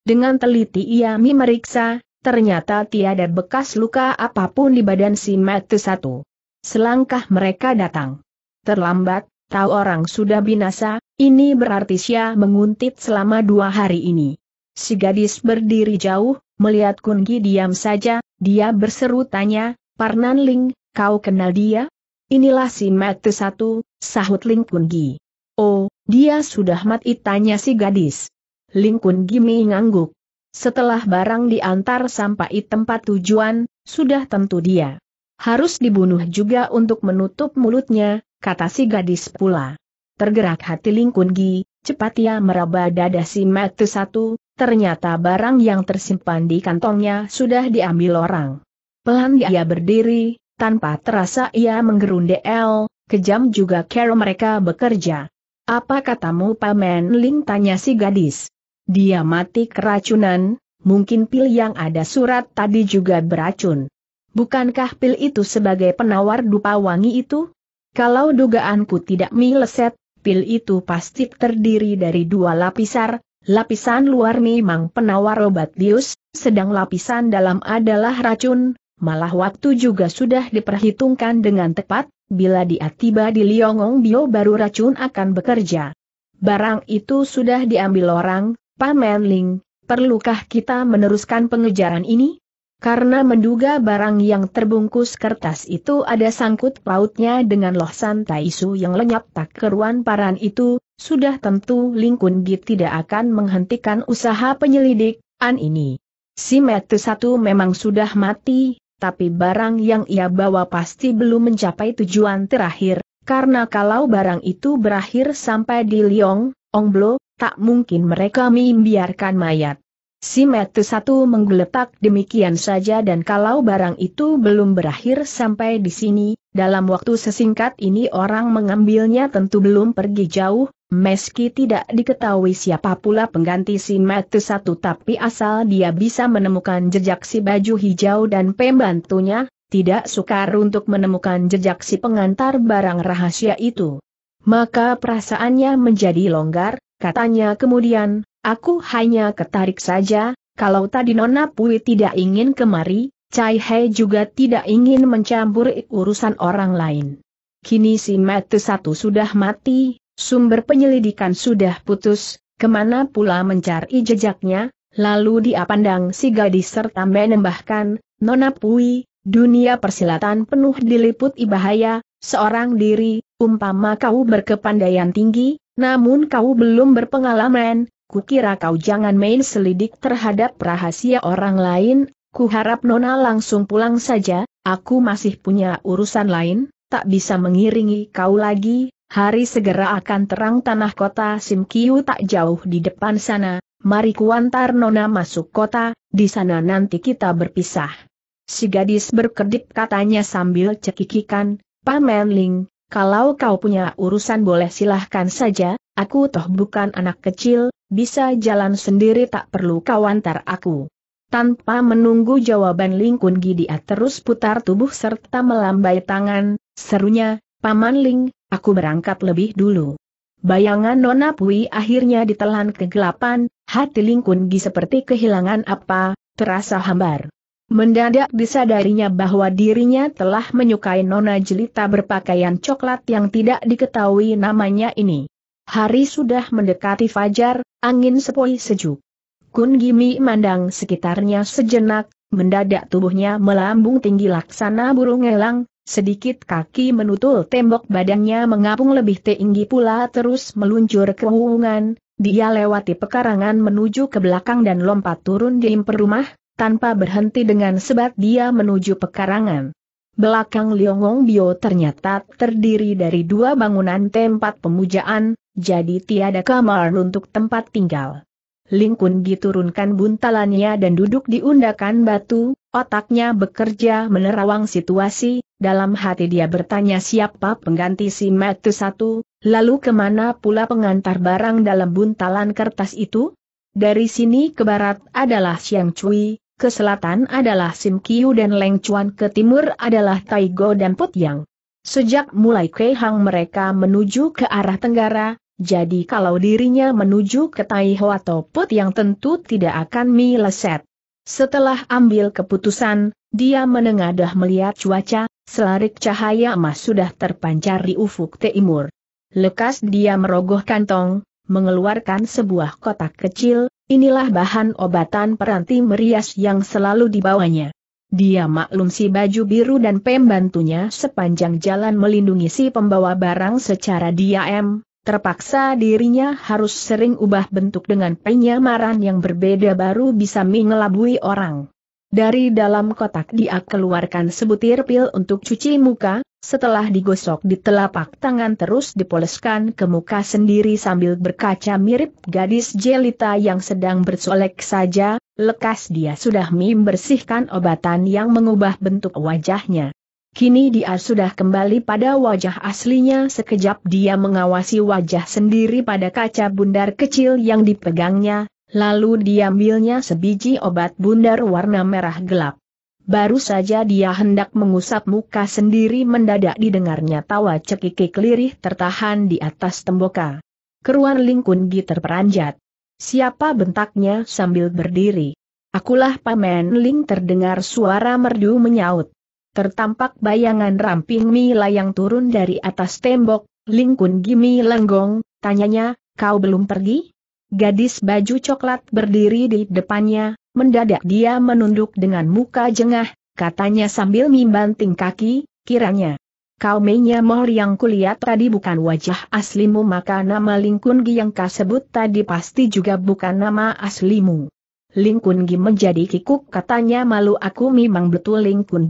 Speaker 1: Dengan teliti ia memeriksa, ternyata tiada bekas luka apapun di badan si Matu Satu. Selangkah mereka datang. Terlambat, tahu orang sudah binasa, ini berarti Sia menguntit selama dua hari ini. Si gadis berdiri jauh, melihat Kun diam saja, dia berseru tanya, Parnan Ling, kau kenal dia? Inilah si mati satu, sahut Ling Kun Gi. Oh, dia sudah mati tanya si gadis. Ling Kun Gi mengangguk. Setelah barang diantar sampai tempat tujuan, sudah tentu dia. Harus dibunuh juga untuk menutup mulutnya, kata si gadis pula. Tergerak hati Ling Kun Gi, cepat ia meraba dada si mati satu, ternyata barang yang tersimpan di kantongnya sudah diambil orang. Pelan dia berdiri, tanpa terasa ia menggerunde menggerundel, kejam juga cara mereka bekerja. Apa katamu Paman Ling tanya si gadis. Dia mati keracunan, mungkin pil yang ada surat tadi juga beracun. Bukankah pil itu sebagai penawar dupa wangi itu? Kalau dugaanku tidak meleset, pil itu pasti terdiri dari dua lapisan. lapisan luar memang penawar obat bius, sedang lapisan dalam adalah racun, Malah waktu juga sudah diperhitungkan dengan tepat, bila dia tiba di Liongong Bio baru racun akan bekerja. Barang itu sudah diambil orang, Pamen Ling, perlukah kita meneruskan pengejaran ini? Karena menduga barang yang terbungkus kertas itu ada sangkut pautnya dengan loh santai isu yang lenyap tak keruan paran itu, sudah tentu Lingkun Gi tidak akan menghentikan usaha penyelidik an ini. Si Metu satu memang sudah mati, tapi barang yang ia bawa pasti belum mencapai tujuan terakhir, karena kalau barang itu berakhir sampai di Liong, Onglo, tak mungkin mereka membiarkan mayat. Si metu satu menggeletak demikian saja dan kalau barang itu belum berakhir sampai di sini, dalam waktu sesingkat ini orang mengambilnya tentu belum pergi jauh, Meski tidak diketahui siapa pula pengganti si Matu satu tapi asal dia bisa menemukan jejak si baju hijau dan pembantunya, tidak sukar untuk menemukan jejak si pengantar barang rahasia itu. Maka perasaannya menjadi longgar, katanya kemudian, aku hanya ketarik saja, kalau tadi Nona Pui tidak ingin kemari, Cai He juga tidak ingin mencampur urusan orang lain. Kini si Matu satu sudah mati, Sumber penyelidikan sudah putus, kemana pula mencari jejaknya, lalu dia pandang si gadis serta menembahkan, Nona Pui, dunia persilatan penuh diliput ibahaya, seorang diri, umpama kau berkepandaian tinggi, namun kau belum berpengalaman, kukira kau jangan main selidik terhadap rahasia orang lain, kuharap Nona langsung pulang saja, aku masih punya urusan lain, tak bisa mengiringi kau lagi, Hari segera akan terang tanah kota Simkiu tak jauh di depan sana, mari kuantar Nona masuk kota, di sana nanti kita berpisah. Si gadis berkedip katanya sambil cekikikan, Paman Ling, kalau kau punya urusan boleh silahkan saja, aku toh bukan anak kecil, bisa jalan sendiri tak perlu kau antar aku. Tanpa menunggu jawaban Ling Kun Gidia dia terus putar tubuh serta melambai tangan, serunya, Paman Ling, aku berangkat lebih dulu. Bayangan Nona Pui akhirnya ditelan kegelapan, hati Lingkun Gi seperti kehilangan apa, terasa hambar. Mendadak disadarinya bahwa dirinya telah menyukai Nona Jelita berpakaian coklat yang tidak diketahui namanya ini. Hari sudah mendekati fajar, angin sepoi sejuk. Kun Gimi mandang sekitarnya sejenak, mendadak tubuhnya melambung tinggi laksana burung elang, Sedikit kaki menutul tembok badannya mengapung lebih tinggi pula terus meluncur ke hubungan, dia lewati pekarangan menuju ke belakang dan lompat turun di imper rumah, tanpa berhenti dengan sebat dia menuju pekarangan. Belakang Liongong Bio ternyata terdiri dari dua bangunan tempat pemujaan, jadi tiada kamar untuk tempat tinggal. Lingkun diturunkan buntalannya dan duduk di undakan batu, otaknya bekerja menerawang situasi, dalam hati dia bertanya siapa pengganti si Metu satu, lalu kemana pula pengantar barang dalam buntalan kertas itu? Dari sini ke barat adalah Siang Cui, ke selatan adalah Sim Kiu dan Leng Chuan ke timur adalah Tai Go dan Put Yang. Sejak mulai Kei Hang mereka menuju ke arah tenggara, jadi kalau dirinya menuju ke Tai Ho atau Put yang tentu tidak akan meleset. Setelah ambil keputusan, dia menengadah melihat cuaca, Selarik cahaya emas sudah terpancar di ufuk timur. Lekas dia merogoh kantong, mengeluarkan sebuah kotak kecil, inilah bahan obatan peranti merias yang selalu dibawanya. Dia maklum si baju biru dan pembantunya sepanjang jalan melindungi si pembawa barang secara diam, terpaksa dirinya harus sering ubah bentuk dengan penyamaran yang berbeda baru bisa mengelabui orang. Dari dalam kotak dia keluarkan sebutir pil untuk cuci muka, setelah digosok di telapak tangan terus dipoleskan ke muka sendiri sambil berkaca mirip gadis jelita yang sedang bersolek saja, lekas dia sudah membersihkan obatan yang mengubah bentuk wajahnya. Kini dia sudah kembali pada wajah aslinya sekejap dia mengawasi wajah sendiri pada kaca bundar kecil yang dipegangnya, Lalu diambilnya sebiji obat bundar warna merah gelap. Baru saja dia hendak mengusap muka sendiri mendadak didengarnya tawa cekikik lirih tertahan di atas temboka. Keruan lingkun terperanjat. Siapa bentaknya sambil berdiri. Akulah Pamen Ling terdengar suara merdu menyaut. Tertampak bayangan ramping Mi layang turun dari atas tembok, Ling Kun Gimi lenggong, tanyanya, kau belum pergi? Gadis baju coklat berdiri di depannya, mendadak dia menunduk dengan muka jengah, katanya sambil membanting kaki, kiranya. Kau Menya Mohl yang kulihat tadi bukan wajah aslimu maka nama Lingkun yang kau sebut tadi pasti juga bukan nama aslimu. Lingkun menjadi kikuk katanya malu aku memang betul Lingkun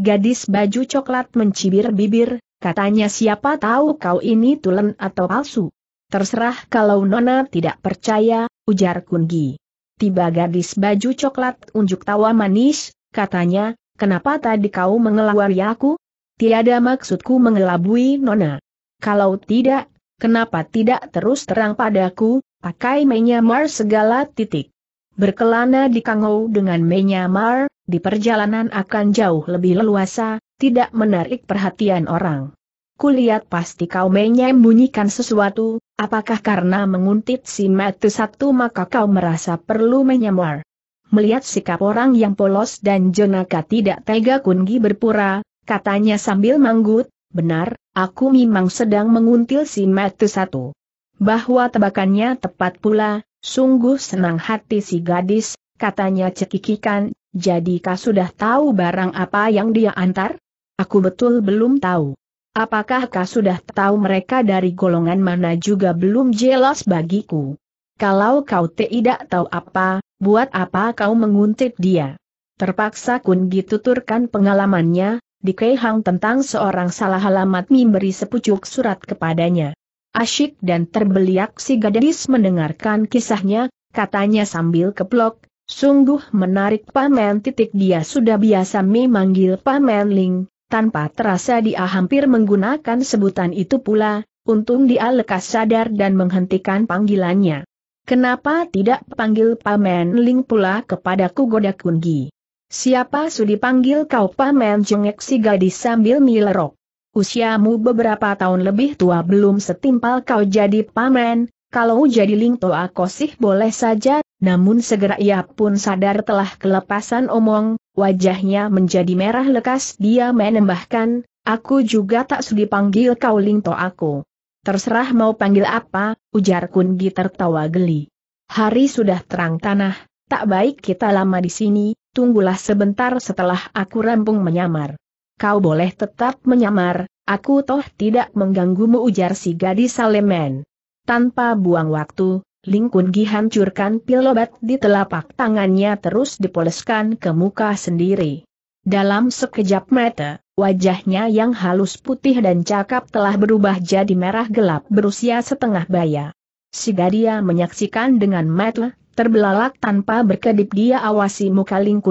Speaker 1: Gadis baju coklat mencibir bibir, katanya siapa tahu kau ini tulen atau palsu. Terserah kalau Nona tidak percaya, ujar Kungi. Tiba gadis baju coklat unjuk tawa manis, katanya, kenapa tadi kau mengelawari aku? Tiada maksudku mengelabui Nona. Kalau tidak, kenapa tidak terus terang padaku, pakai menyamar segala titik. Berkelana di Kangou dengan menyamar, di perjalanan akan jauh lebih leluasa, tidak menarik perhatian orang kulihat pasti kau menyembunyikan sesuatu, apakah karena menguntit si metu satu maka kau merasa perlu menyamar? Melihat sikap orang yang polos dan jenaka tidak tega Kungi berpura, katanya sambil manggut, benar, aku memang sedang menguntil si metu satu. Bahwa tebakannya tepat pula, sungguh senang hati si gadis, katanya cekikikan, jadi kau sudah tahu barang apa yang dia antar? Aku betul belum tahu. Apakah kau sudah tahu mereka dari golongan mana juga belum jelas bagiku? Kalau kau tidak tahu apa, buat apa kau menguntit dia? Terpaksa Kun dituturkan pengalamannya, di Keihang tentang seorang salah alamat memberi sepucuk surat kepadanya. Asyik dan terbeliak si gadis mendengarkan kisahnya, katanya sambil keplok, Sungguh menarik Paman titik dia sudah biasa memanggil Paman Ling, tanpa terasa dia hampir menggunakan sebutan itu pula, untung dia lekas sadar dan menghentikan panggilannya. Kenapa tidak panggil Pamen Ling pula kepadaku goda kungi? Siapa sudi panggil kau Pamen jengek si gadis sambil milerok? Usiamu beberapa tahun lebih tua belum setimpal kau jadi Pamen, kalau jadi Ling Toa Kosih boleh saja, namun segera ia pun sadar telah kelepasan omong, Wajahnya menjadi merah lekas dia menambahkan, aku juga tak sudi panggil kau Lingto aku. Terserah mau panggil apa, ujar Kungi tertawa geli. Hari sudah terang tanah, tak baik kita lama di sini, tunggulah sebentar setelah aku rampung menyamar. Kau boleh tetap menyamar, aku toh tidak mengganggumu ujar si gadis Salemen. Tanpa buang waktu, Ling hancurkan pil obat di telapak tangannya terus dipoleskan ke muka sendiri. Dalam sekejap mata, wajahnya yang halus putih dan cakap telah berubah jadi merah gelap berusia setengah baya. Si menyaksikan dengan mata, terbelalak tanpa berkedip dia awasi muka Ling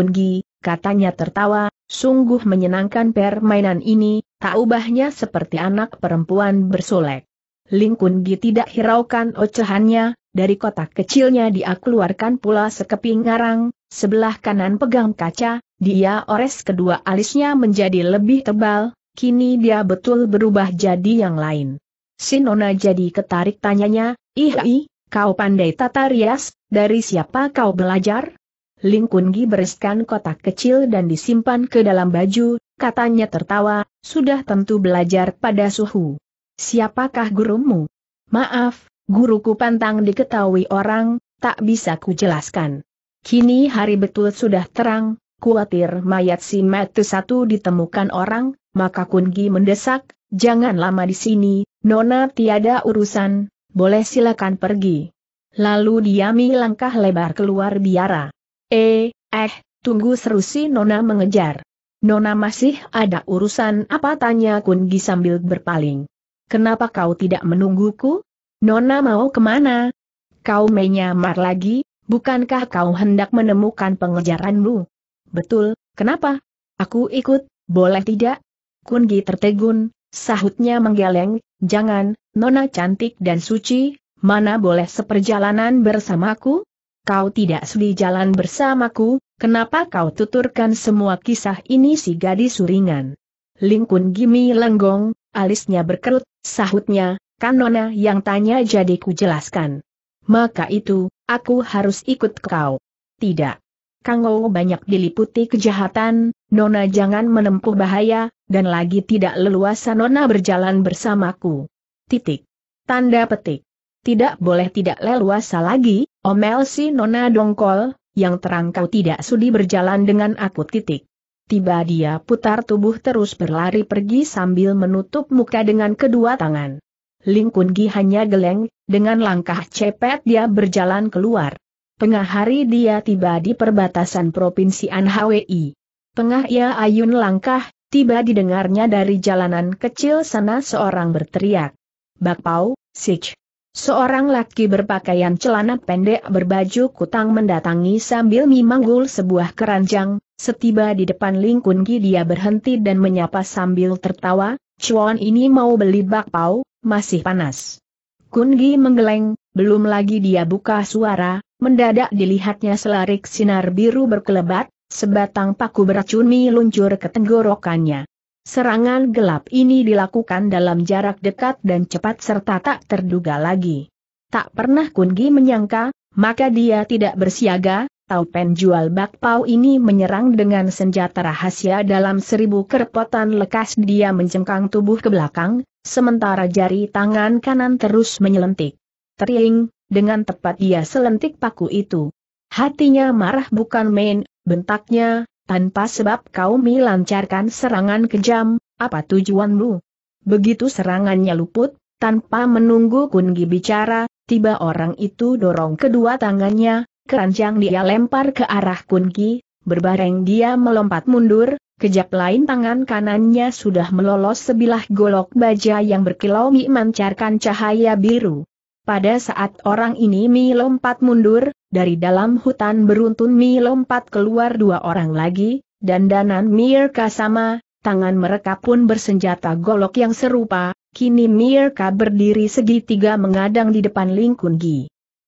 Speaker 1: katanya tertawa, sungguh menyenangkan permainan ini, tak ubahnya seperti anak perempuan bersolek. Ling tidak hiraukan ocehannya, dari kotak kecilnya dia keluarkan pula sekeping arang, sebelah kanan pegang kaca, dia ores kedua alisnya menjadi lebih tebal, kini dia betul berubah jadi yang lain. Sinona jadi ketarik tanyanya, ih, kau pandai tata rias, dari siapa kau belajar? Ling Kungi bereskan kotak kecil dan disimpan ke dalam baju, katanya tertawa, sudah tentu belajar pada suhu. Siapakah gurumu? Maaf, guruku pantang diketahui orang, tak bisa kujelaskan. Kini hari betul sudah terang, kuatir mayat si Metu satu ditemukan orang, maka Kungi mendesak, jangan lama di sini, Nona tiada urusan, boleh silakan pergi. Lalu diami langkah lebar keluar biara. Eh, eh, tunggu seru si Nona mengejar. Nona masih ada urusan apa tanya Kungi sambil berpaling. Kenapa kau tidak menungguku? Nona mau kemana? Kau menyamar lagi, bukankah kau hendak menemukan pengejaranmu? Betul, kenapa? Aku ikut, boleh tidak? Kungi tertegun, sahutnya menggeleng, jangan, Nona cantik dan suci, mana boleh seperjalanan bersamaku? Kau tidak sudi jalan bersamaku, kenapa kau tuturkan semua kisah ini si gadis suringan? Lingkun Gimi lenggong, alisnya berkerut, sahutnya, Kan Nona yang tanya jadi ku jelaskan. Maka itu, aku harus ikut kau. Tidak. Kang Kangou banyak diliputi kejahatan, Nona jangan menempuh bahaya, dan lagi tidak leluasa Nona berjalan bersamaku. Titik. Tanda petik. Tidak boleh tidak leluasa lagi, omel si Nona dongkol, yang terang kau tidak sudi berjalan dengan aku titik. Tiba dia putar tubuh terus berlari pergi sambil menutup muka dengan kedua tangan. Ling Kun hanya geleng, dengan langkah cepet dia berjalan keluar. Tengah hari dia tiba di perbatasan Provinsi Anhui. Tengah ia ayun langkah, tiba didengarnya dari jalanan kecil sana seorang berteriak. Bakpau, Sich. Seorang laki berpakaian celana pendek berbaju kutang mendatangi sambil memanggul sebuah keranjang, setiba di depan lingkun Gi dia berhenti dan menyapa sambil tertawa, Chuan ini mau beli bakpao, masih panas. Kungi menggeleng, belum lagi dia buka suara, mendadak dilihatnya selarik sinar biru berkelebat, sebatang paku beracuni luncur ke tenggorokannya. Serangan gelap ini dilakukan dalam jarak dekat dan cepat serta tak terduga lagi. Tak pernah Kungi menyangka, maka dia tidak bersiaga, Tau Pen jual bakpao ini menyerang dengan senjata rahasia dalam seribu kerpotan lekas dia mencengkang tubuh ke belakang, sementara jari tangan kanan terus menyelentik. Tering, dengan tepat ia selentik paku itu. Hatinya marah bukan main, bentaknya, tanpa sebab kau lancarkan serangan kejam, apa tujuanmu? Begitu serangannya luput, tanpa menunggu Kungi bicara, tiba orang itu dorong kedua tangannya, Keranjang dia lempar ke arah kunci, berbareng dia melompat mundur, kejap lain tangan kanannya sudah melolos sebilah golok baja yang berkilau mi mancarkan cahaya biru. Pada saat orang ini mi lompat mundur, dari dalam hutan beruntun mi lompat keluar dua orang lagi, dan danan Mirka sama, tangan mereka pun bersenjata golok yang serupa, kini Mirka berdiri segitiga mengadang di depan Ling Kun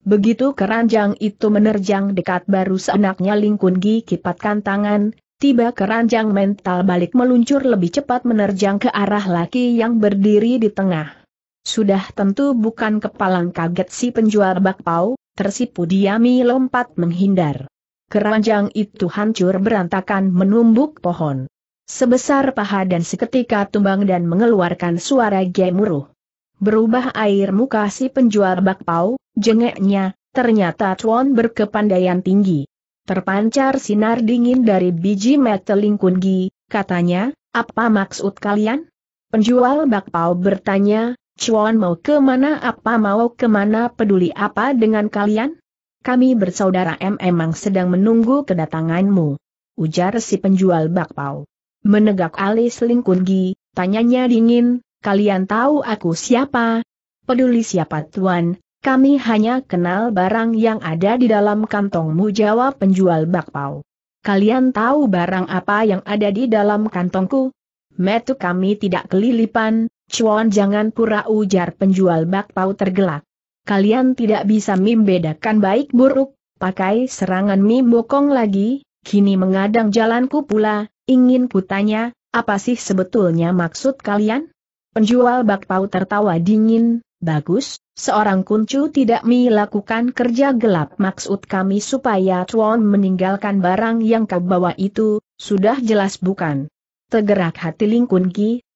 Speaker 1: Begitu keranjang itu menerjang dekat baru seenaknya Lingkungi Gi kipatkan tangan, tiba keranjang mental balik meluncur lebih cepat menerjang ke arah laki yang berdiri di tengah. Sudah tentu bukan kepalang kaget si penjual bakpao, tersipu diami lompat menghindar. Keranjang itu hancur berantakan menumbuk pohon. Sebesar paha dan seketika tumbang dan mengeluarkan suara gemuruh. Berubah air muka si penjual bakpao, jengeknya, ternyata Chuan berkepandaian tinggi. Terpancar sinar dingin dari biji meteling kungi, katanya, apa maksud kalian? Penjual bakpao bertanya, Chuan mau kemana apa mau kemana peduli apa dengan kalian? Kami bersaudara M emang sedang menunggu kedatanganmu. Ujar si penjual bakpao. Menegak alis Lingkungi, tanyanya dingin, kalian tahu aku siapa? Peduli siapa tuan, kami hanya kenal barang yang ada di dalam kantongmu jawab penjual bakpao. Kalian tahu barang apa yang ada di dalam kantongku? Metu kami tidak kelilipan, cuan jangan pura ujar penjual bakpao tergelak. Kalian tidak bisa membedakan baik buruk, pakai serangan mie bokong lagi, kini mengadang jalanku pula, ingin kutanya, apa sih sebetulnya maksud kalian? Penjual bakpao tertawa dingin, bagus, seorang kuncu tidak melakukan kerja gelap maksud kami supaya Tuan meninggalkan barang yang kau bawa itu, sudah jelas bukan. Tergerak hati Ling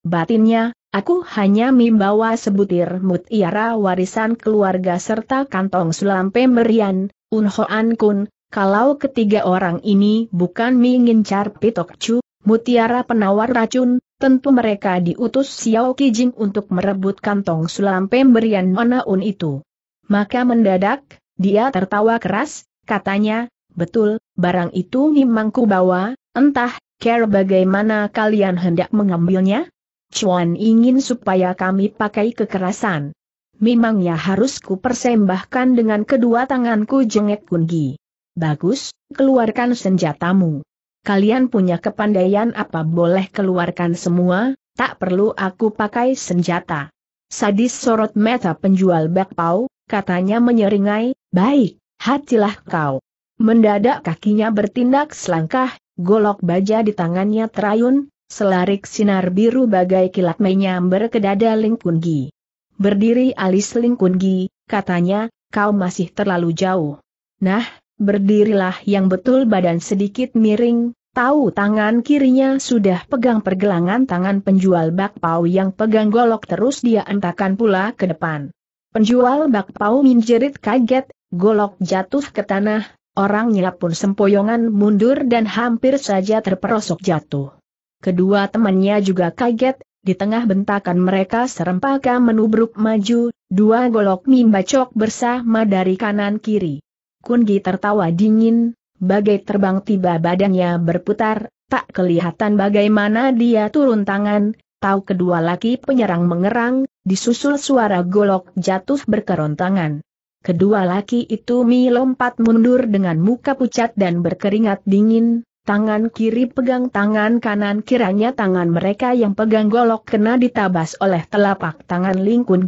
Speaker 1: batinnya, aku hanya membawa sebutir mutiara warisan keluarga serta kantong sulam pemberian, Unhoan Kun, kalau ketiga orang ini bukan mengincar Pitok Chu, mutiara penawar racun, tentu mereka diutus Xiao Kijing untuk merebut kantong sulam pemberian Nona itu. Maka mendadak, dia tertawa keras, katanya, betul, barang itu memangku bawa, entah, care bagaimana kalian hendak mengambilnya? Cuan ingin supaya kami pakai kekerasan. Memangnya harus persembahkan dengan kedua tanganku jengek Kungi. Bagus, keluarkan senjatamu kalian punya kepandaian apa boleh keluarkan semua, tak perlu aku pakai senjata. Sadis sorot mata penjual bakpao, katanya menyeringai, baik, hatilah kau. Mendadak kakinya bertindak selangkah, golok baja di tangannya terayun, selarik sinar biru bagai kilat menyambar ke dada Lingkungi. Berdiri alis Lingkungi, katanya, kau masih terlalu jauh. Nah, berdirilah yang betul badan sedikit miring, tahu tangan kirinya sudah pegang pergelangan tangan penjual bakpao yang pegang golok terus dia entakan pula ke depan. Penjual bakpao menjerit kaget, golok jatuh ke tanah, orang pun sempoyongan mundur dan hampir saja terperosok jatuh. Kedua temannya juga kaget, di tengah bentakan mereka serempaka menubruk maju, dua golok mimbacok bersama dari kanan kiri. Kun tertawa dingin, bagai terbang tiba badannya berputar, tak kelihatan bagaimana dia turun tangan, tahu kedua laki penyerang mengerang, disusul suara golok jatuh berkerontangan. Kedua laki itu melompat mundur dengan muka pucat dan berkeringat dingin, Tangan kiri pegang tangan kanan kiranya tangan mereka yang pegang golok kena ditabas oleh telapak tangan Ling Kun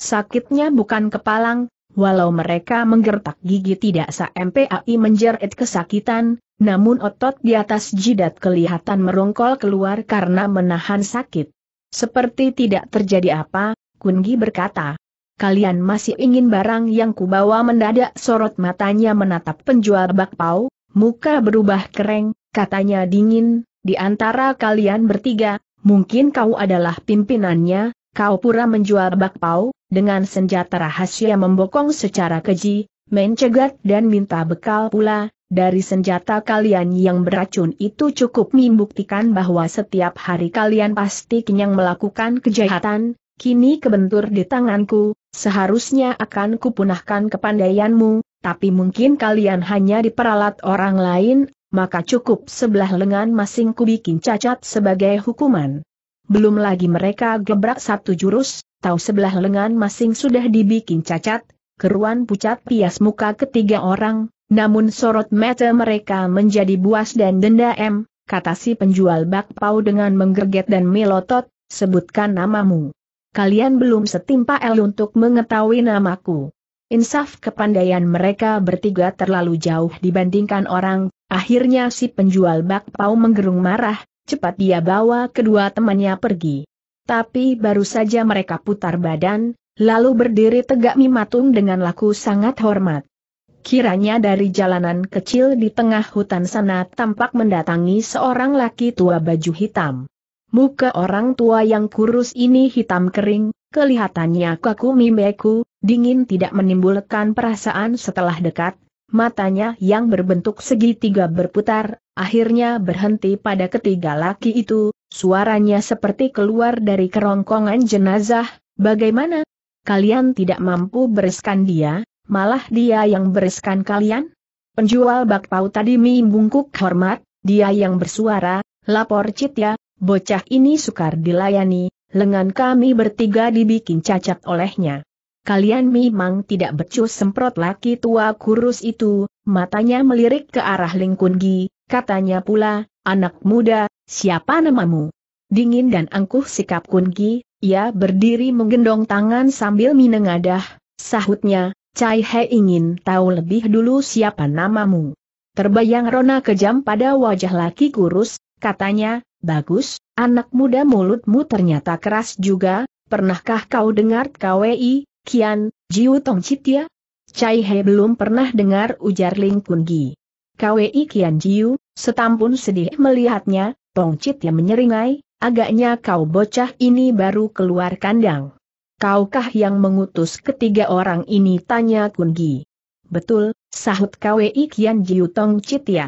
Speaker 1: sakitnya bukan kepalang, Walau mereka menggertak gigi tidak sampai menjerit kesakitan, namun otot di atas jidat kelihatan merongkol keluar karena menahan sakit. Seperti tidak terjadi apa, Kungi berkata. Kalian masih ingin barang yang kubawa mendadak sorot matanya menatap penjual bakpao, muka berubah kering, katanya dingin, di antara kalian bertiga, mungkin kau adalah pimpinannya, kau pura menjual bakpao, dengan senjata rahasia membokong secara keji, mencegat dan minta bekal pula, dari senjata kalian yang beracun itu cukup membuktikan bahwa setiap hari kalian pasti kenyang melakukan kejahatan, kini kebentur di tanganku, seharusnya akan kupunahkan kepandaianmu, tapi mungkin kalian hanya diperalat orang lain, maka cukup sebelah lengan masing kubikin bikin cacat sebagai hukuman. Belum lagi mereka gebrak satu jurus, tahu sebelah lengan masing sudah dibikin cacat, keruan pucat pias muka ketiga orang, namun sorot mata mereka menjadi buas dan dendam, kata si penjual bakpau dengan menggerget dan melotot, sebutkan namamu. Kalian belum setimpa el untuk mengetahui namaku. Insaf kepandaian mereka bertiga terlalu jauh dibandingkan orang, akhirnya si penjual bakpau menggerung marah, cepat dia bawa kedua temannya pergi. Tapi baru saja mereka putar badan, lalu berdiri tegak mimatung dengan laku sangat hormat. Kiranya dari jalanan kecil di tengah hutan sana tampak mendatangi seorang laki tua baju hitam. Muka orang tua yang kurus ini hitam kering, kelihatannya kaku mimeku, dingin tidak menimbulkan perasaan setelah dekat, matanya yang berbentuk segitiga berputar, akhirnya berhenti pada ketiga laki itu, suaranya seperti keluar dari kerongkongan jenazah, bagaimana? Kalian tidak mampu bereskan dia, malah dia yang bereskan kalian? Penjual bakpao tadi mimbungkuk hormat, dia yang bersuara, lapor ya, bocah ini sukar dilayani, lengan kami bertiga dibikin cacat olehnya kalian memang tidak becus semprot laki tua kurus itu, matanya melirik ke arah Lingkungi, katanya pula, anak muda, siapa namamu? Dingin dan angkuh sikap Kungi, ia berdiri menggendong tangan sambil minengadah, sahutnya, Cai He ingin tahu lebih dulu siapa namamu. Terbayang rona kejam pada wajah laki kurus, katanya, bagus, anak muda mulutmu ternyata keras juga, pernahkah kau dengar KWI, Kian, Jiu Tong Citia? Ya? Cai He belum pernah dengar ujar Ling Kun Gi. KWI Kian Jiu, setampun sedih melihatnya, Tong Citia menyeringai, agaknya kau bocah ini baru keluar kandang. Kaukah yang mengutus ketiga orang ini tanya Kun Gi. Betul, sahut KWI Kian Jiu Tong Citia. Ya.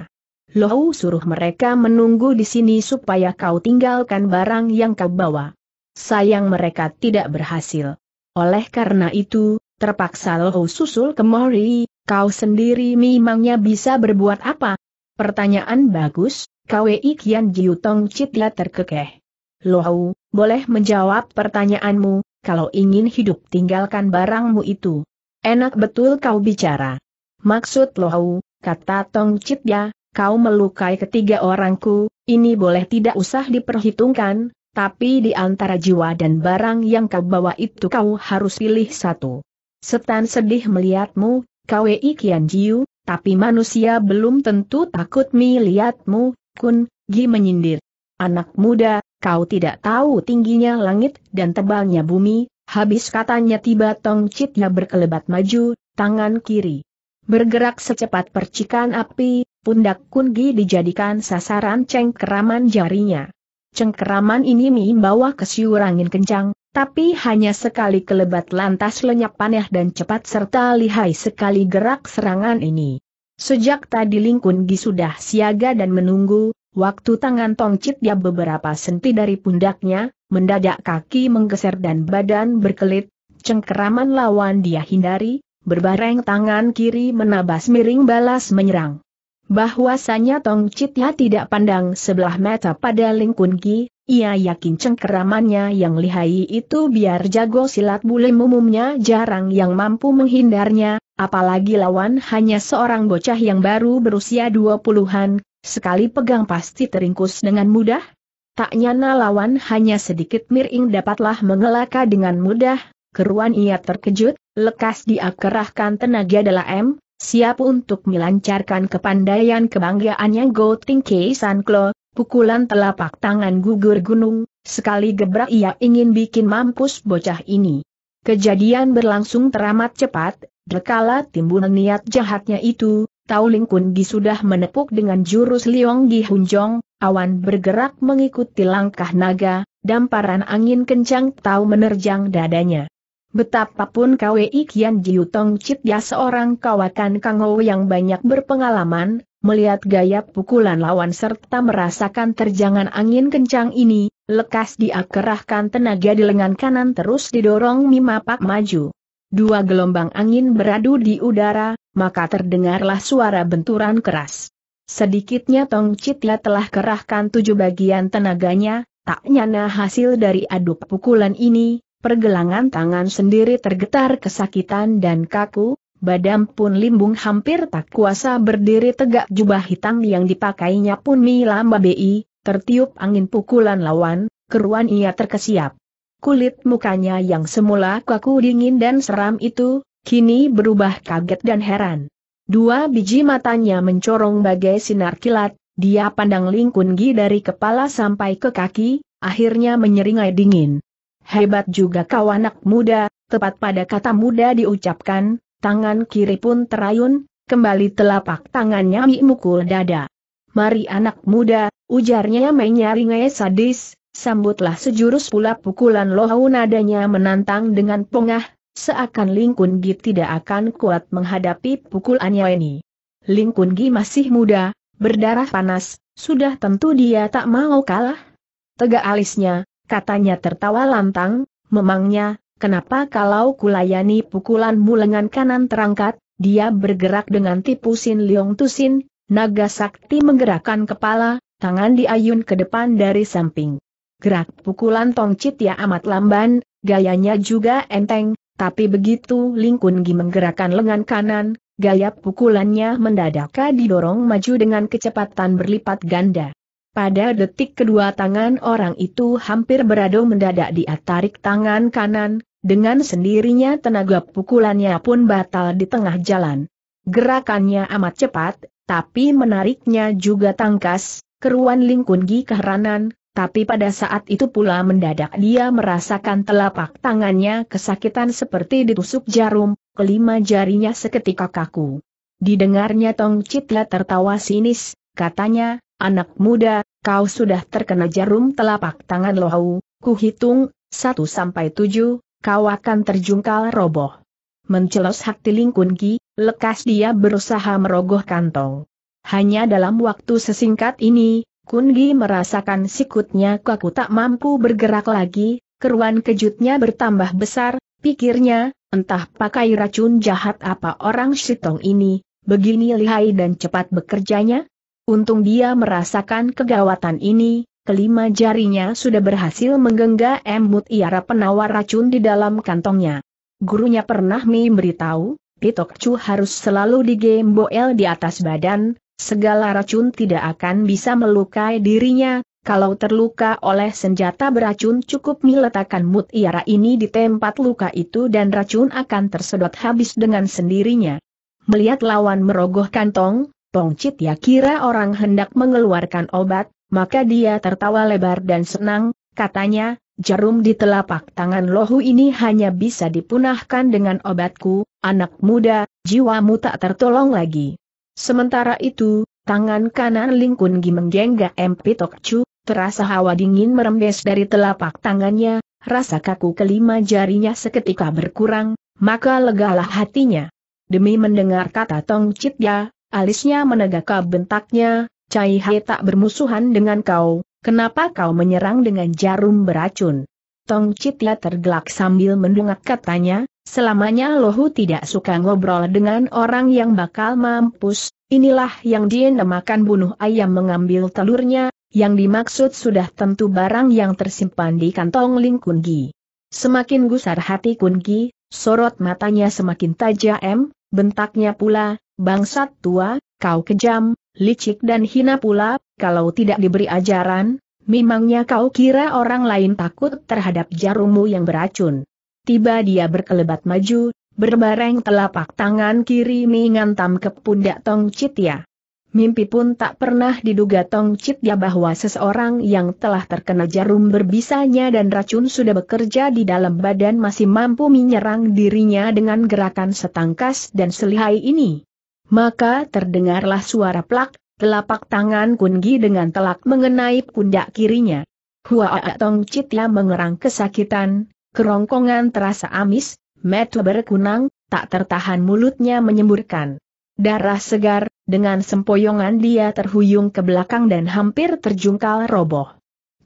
Speaker 1: Lohu suruh mereka menunggu di sini supaya kau tinggalkan barang yang kau bawa. Sayang mereka tidak berhasil. Oleh karena itu, terpaksa loh susul ke Mori, kau sendiri memangnya bisa berbuat apa? Pertanyaan bagus, KWI Kian Jiu Tong Citla terkekeh. Lohu, boleh menjawab pertanyaanmu, kalau ingin hidup tinggalkan barangmu itu. Enak betul kau bicara. Maksud Lohau, kata Tong Citla, kau melukai ketiga orangku, ini boleh tidak usah diperhitungkan, tapi di antara jiwa dan barang yang kau bawa itu kau harus pilih satu. Setan sedih melihatmu, KWI Kian Jiu, tapi manusia belum tentu takut melihatmu, Kun, Gi menyindir. Anak muda, kau tidak tahu tingginya langit dan tebalnya bumi, habis katanya tiba Tong berkelebat maju, tangan kiri. Bergerak secepat percikan api, pundak Kun Gi dijadikan sasaran cengkeraman jarinya. Cengkeraman ini membawa kesiur kencang, tapi hanya sekali kelebat lantas lenyap panah dan cepat serta lihai sekali gerak serangan ini. Sejak tadi Lingkun Gi sudah siaga dan menunggu, waktu tangan tongcit dia beberapa senti dari pundaknya, mendadak kaki menggeser dan badan berkelit, cengkeraman lawan dia hindari, berbareng tangan kiri menabas miring balas menyerang bahwasanya Tong Citnya tidak pandang sebelah mata pada Ling Kun Ki, ia yakin cengkeramannya yang lihai itu biar jago silat bule umumnya jarang yang mampu menghindarnya, apalagi lawan hanya seorang bocah yang baru berusia 20-an, sekali pegang pasti teringkus dengan mudah. Tak nyana lawan hanya sedikit miring dapatlah mengelaka dengan mudah, keruan ia terkejut, lekas dia tenaga dalam siap untuk melancarkan kepandaian kebanggaannya Go Kei San Klo, pukulan telapak tangan gugur gunung, sekali gebrak ia ingin bikin mampus bocah ini. Kejadian berlangsung teramat cepat, dekala timbul niat jahatnya itu, Tau Ling Kun Gi sudah menepuk dengan jurus Liong Gi Hunjong, awan bergerak mengikuti langkah naga, damparan angin kencang tahu menerjang dadanya. Betapapun KWI Kian Jiu Tong Chit ya seorang kawakan Kango yang banyak berpengalaman, melihat gaya pukulan lawan serta merasakan terjangan angin kencang ini, lekas diakerahkan tenaga di lengan kanan terus didorong Mimapak maju. Dua gelombang angin beradu di udara, maka terdengarlah suara benturan keras. Sedikitnya Tong Chitla ya telah kerahkan tujuh bagian tenaganya, tak nyana hasil dari adu pukulan ini, pergelangan tangan sendiri tergetar kesakitan dan kaku, badan pun limbung hampir tak kuasa berdiri tegak jubah hitam yang dipakainya pun mila mabai. tertiup angin pukulan lawan, keruan ia terkesiap. Kulit mukanya yang semula kaku dingin dan seram itu, kini berubah kaget dan heran. Dua biji matanya mencorong bagai sinar kilat, dia pandang lingkungi dari kepala sampai ke kaki, akhirnya menyeringai dingin. Hebat juga kau anak muda, tepat pada kata muda diucapkan, tangan kiri pun terayun, kembali telapak tangannya mukul dada. Mari anak muda, ujarnya menyaringai sadis, sambutlah sejurus pula pukulan lohau nadanya menantang dengan pongah, seakan Lingkun Gi tidak akan kuat menghadapi pukulannya ini. Lingkun Gi masih muda, berdarah panas, sudah tentu dia tak mau kalah. Tegak alisnya, katanya tertawa lantang, memangnya, kenapa kalau kulayani pukulanmu lengan kanan terangkat, dia bergerak dengan tipusin Sin Tusin, naga sakti menggerakkan kepala, tangan diayun ke depan dari samping. Gerak pukulan Tong Cit ya amat lamban, gayanya juga enteng, tapi begitu Lingkungi menggerakkan lengan kanan, gaya pukulannya mendadak didorong maju dengan kecepatan berlipat ganda. Pada detik kedua tangan orang itu hampir beradu mendadak dia tarik tangan kanan, dengan sendirinya tenaga pukulannya pun batal di tengah jalan. Gerakannya amat cepat, tapi menariknya juga tangkas, keruan Lingkungi keheranan, tapi pada saat itu pula mendadak dia merasakan telapak tangannya kesakitan seperti ditusuk jarum, kelima jarinya seketika kaku. Didengarnya Tong Citla tertawa sinis, katanya, Anak muda, kau sudah terkena jarum telapak tangan lohau, kuhitung, satu sampai tujuh, kau akan terjungkal roboh. Mencelos hak Lingkun Ki, lekas dia berusaha merogoh kantong. Hanya dalam waktu sesingkat ini, Kungi merasakan sikutnya kaku tak mampu bergerak lagi, keruan kejutnya bertambah besar, pikirnya, entah pakai racun jahat apa orang Sitong ini, begini lihai dan cepat bekerjanya, Untung dia merasakan kegawatan ini, kelima jarinya sudah berhasil menggenggam emut iara penawar racun di dalam kantongnya. Gurunya pernah memberitahu, Pitok Chu harus selalu digemboel di atas badan, segala racun tidak akan bisa melukai dirinya, kalau terluka oleh senjata beracun cukup meletakkan mutiara ini di tempat luka itu dan racun akan tersedot habis dengan sendirinya. Melihat lawan merogoh kantong, Tong Chit ya kira orang hendak mengeluarkan obat, maka dia tertawa lebar dan senang, katanya, jarum di telapak tangan lohu ini hanya bisa dipunahkan dengan obatku, anak muda, jiwamu tak tertolong lagi. Sementara itu, tangan kanan lingkun Gimenggengga MP Chu, terasa hawa dingin merembes dari telapak tangannya, rasa kaku kelima jarinya seketika berkurang, maka legalah hatinya. Demi mendengar kata Tong ya alisnya menegakkan bentaknya, Cai Hai tak bermusuhan dengan kau, kenapa kau menyerang dengan jarum beracun? Tong Citia tergelak sambil mendungak katanya, selamanya Lohu tidak suka ngobrol dengan orang yang bakal mampus, inilah yang dia namakan bunuh ayam mengambil telurnya, yang dimaksud sudah tentu barang yang tersimpan di kantong Ling Kungi. Semakin gusar hati Kungi, sorot matanya semakin tajam, bentaknya pula, bangsat tua, kau kejam, licik dan hina pula, kalau tidak diberi ajaran, memangnya kau kira orang lain takut terhadap jarummu yang beracun. Tiba dia berkelebat maju, berbareng telapak tangan kiri mengantam ke pundak Tong ya. Mimpi pun tak pernah diduga Tong Chitya bahwa seseorang yang telah terkena jarum berbisanya dan racun sudah bekerja di dalam badan masih mampu menyerang dirinya dengan gerakan setangkas dan selihai ini. Maka terdengarlah suara plak, telapak tangan Kungi dengan telak mengenai pundak kirinya. Hua Tong Citya mengerang kesakitan, kerongkongan terasa amis, mata berkunang, tak tertahan mulutnya menyemburkan. Darah segar, dengan sempoyongan dia terhuyung ke belakang dan hampir terjungkal roboh.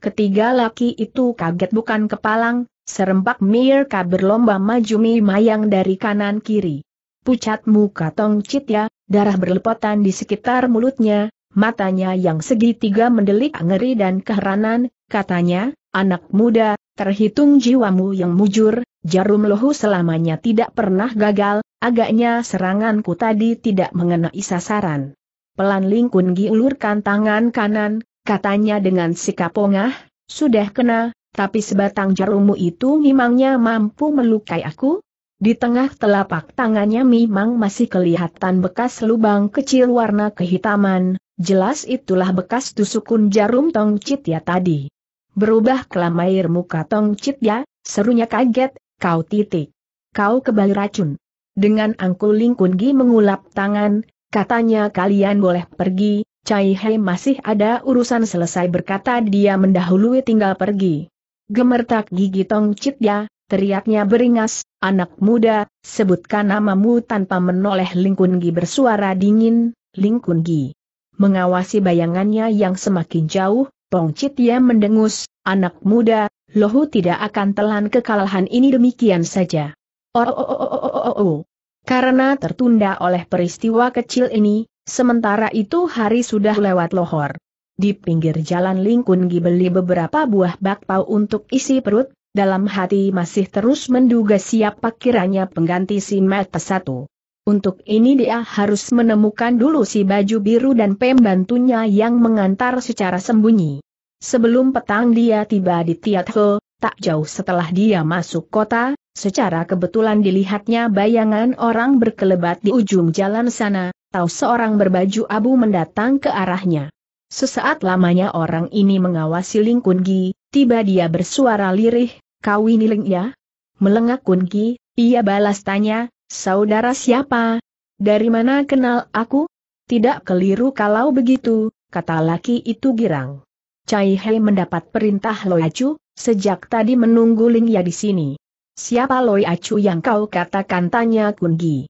Speaker 1: Ketiga laki itu kaget bukan kepalang, serempak Mirka berlomba maju mayang dari kanan kiri. Pucat muka Tong Citya, darah berlepotan di sekitar mulutnya, matanya yang segitiga mendelik ngeri dan keheranan, katanya, anak muda, terhitung jiwamu yang mujur, jarum lohu selamanya tidak pernah gagal, agaknya seranganku tadi tidak mengenai sasaran. Pelan Lingkun giulurkan tangan kanan, katanya dengan sikap pongah, sudah kena, tapi sebatang jarummu itu memangnya mampu melukai aku? Di tengah telapak tangannya memang masih kelihatan bekas lubang kecil warna kehitaman, jelas itulah bekas tusukun jarum Tong ya tadi. Berubah kelamair muka Tong ya, serunya kaget, kau titik. Kau kebal racun. Dengan angkul lingkungi mengulap tangan, katanya kalian boleh pergi, Cai Hei masih ada urusan selesai berkata dia mendahului tinggal pergi. Gemertak gigi Tong ya, teriaknya beringas, anak muda, sebutkan namamu tanpa menoleh Lingkungi bersuara dingin, Lingkungi. Mengawasi bayangannya yang semakin jauh, Tong Chitia mendengus, anak muda, Lohu tidak akan telan kekalahan ini demikian saja. Oh, oh, oh, oh, oh, oh, oh. Karena tertunda oleh peristiwa kecil ini, sementara itu hari sudah lewat lohor. Di pinggir jalan Lingkungi beli beberapa buah bakpao untuk isi perut, dalam hati masih terus menduga siapa kiranya pengganti si Mata Satu. Untuk ini dia harus menemukan dulu si baju biru dan pembantunya yang mengantar secara sembunyi. Sebelum petang dia tiba di Tiatho, tak jauh setelah dia masuk kota, secara kebetulan dilihatnya bayangan orang berkelebat di ujung jalan sana, tahu seorang berbaju abu mendatang ke arahnya. Sesaat lamanya orang ini mengawasi Lingkungi, tiba dia bersuara lirih, ini Leng ya? Melengak Kunki, ia balas tanya, saudara siapa? Dari mana kenal aku? Tidak keliru kalau begitu, kata laki itu girang. Cai He mendapat perintah Loi Acu, sejak tadi menunggu Ling Ya di sini. Siapa Loi Acu yang kau katakan tanya Kungi?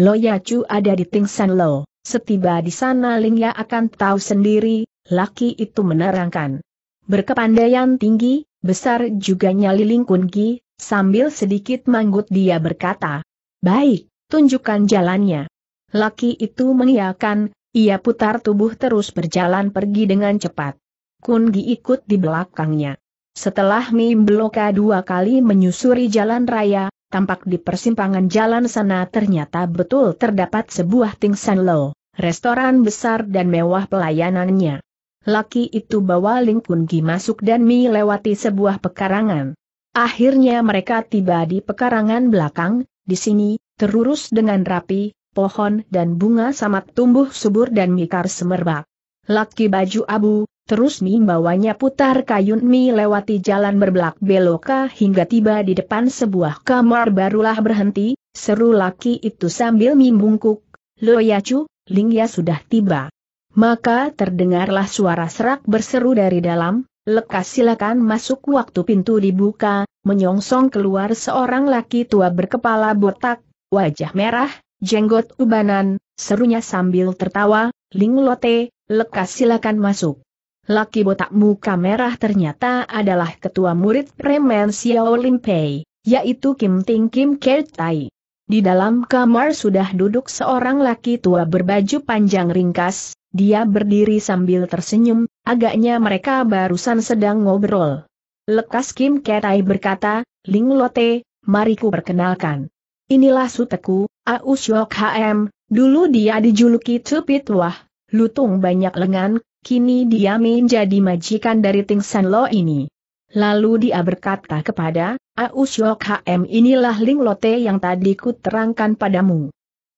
Speaker 1: Loi Acu ada di San Lo, setiba di sana Ling Ya akan tahu sendiri, laki itu menerangkan. Berkepandaian tinggi, Besar juga nyali Ling Kun Gi, sambil sedikit manggut dia berkata. Baik, tunjukkan jalannya. Laki itu mengiakan, ia putar tubuh terus berjalan pergi dengan cepat. Kun Gi ikut di belakangnya. Setelah Mim Bloka dua kali menyusuri jalan raya, tampak di persimpangan jalan sana ternyata betul terdapat sebuah tingsan Lo, restoran besar dan mewah pelayanannya. Laki itu bawa Ling Kun masuk dan melewati sebuah pekarangan. Akhirnya mereka tiba di pekarangan belakang, di sini, terurus dengan rapi, pohon dan bunga samat tumbuh subur dan mikar semerbak. Laki baju abu, terus Mi bawanya putar kayun Mi lewati jalan berbelak beloka hingga tiba di depan sebuah kamar barulah berhenti, seru laki itu sambil Mi bungkuk, Lo Yacu, ya sudah tiba. Maka terdengarlah suara serak berseru dari dalam, lekas silakan masuk waktu pintu dibuka, menyongsong keluar seorang laki tua berkepala botak, wajah merah, jenggot ubanan, serunya sambil tertawa, Ling Lote, lekas silakan masuk. Laki botak muka merah ternyata adalah ketua murid premen Xiao Lim yaitu Kim Ting Kim Kertai. Di dalam kamar sudah duduk seorang laki tua berbaju panjang ringkas, dia berdiri sambil tersenyum, agaknya mereka barusan sedang ngobrol. Lekas Kim Ketai berkata, Ling Lote, mari ku perkenalkan. Inilah suteku, Au HM, dulu dia dijuluki Tupit Wah, lutung banyak lengan, kini dia menjadi majikan dari Ting San Lo ini. Lalu dia berkata kepada, Au HM inilah Ling Lote yang tadi ku terangkan padamu.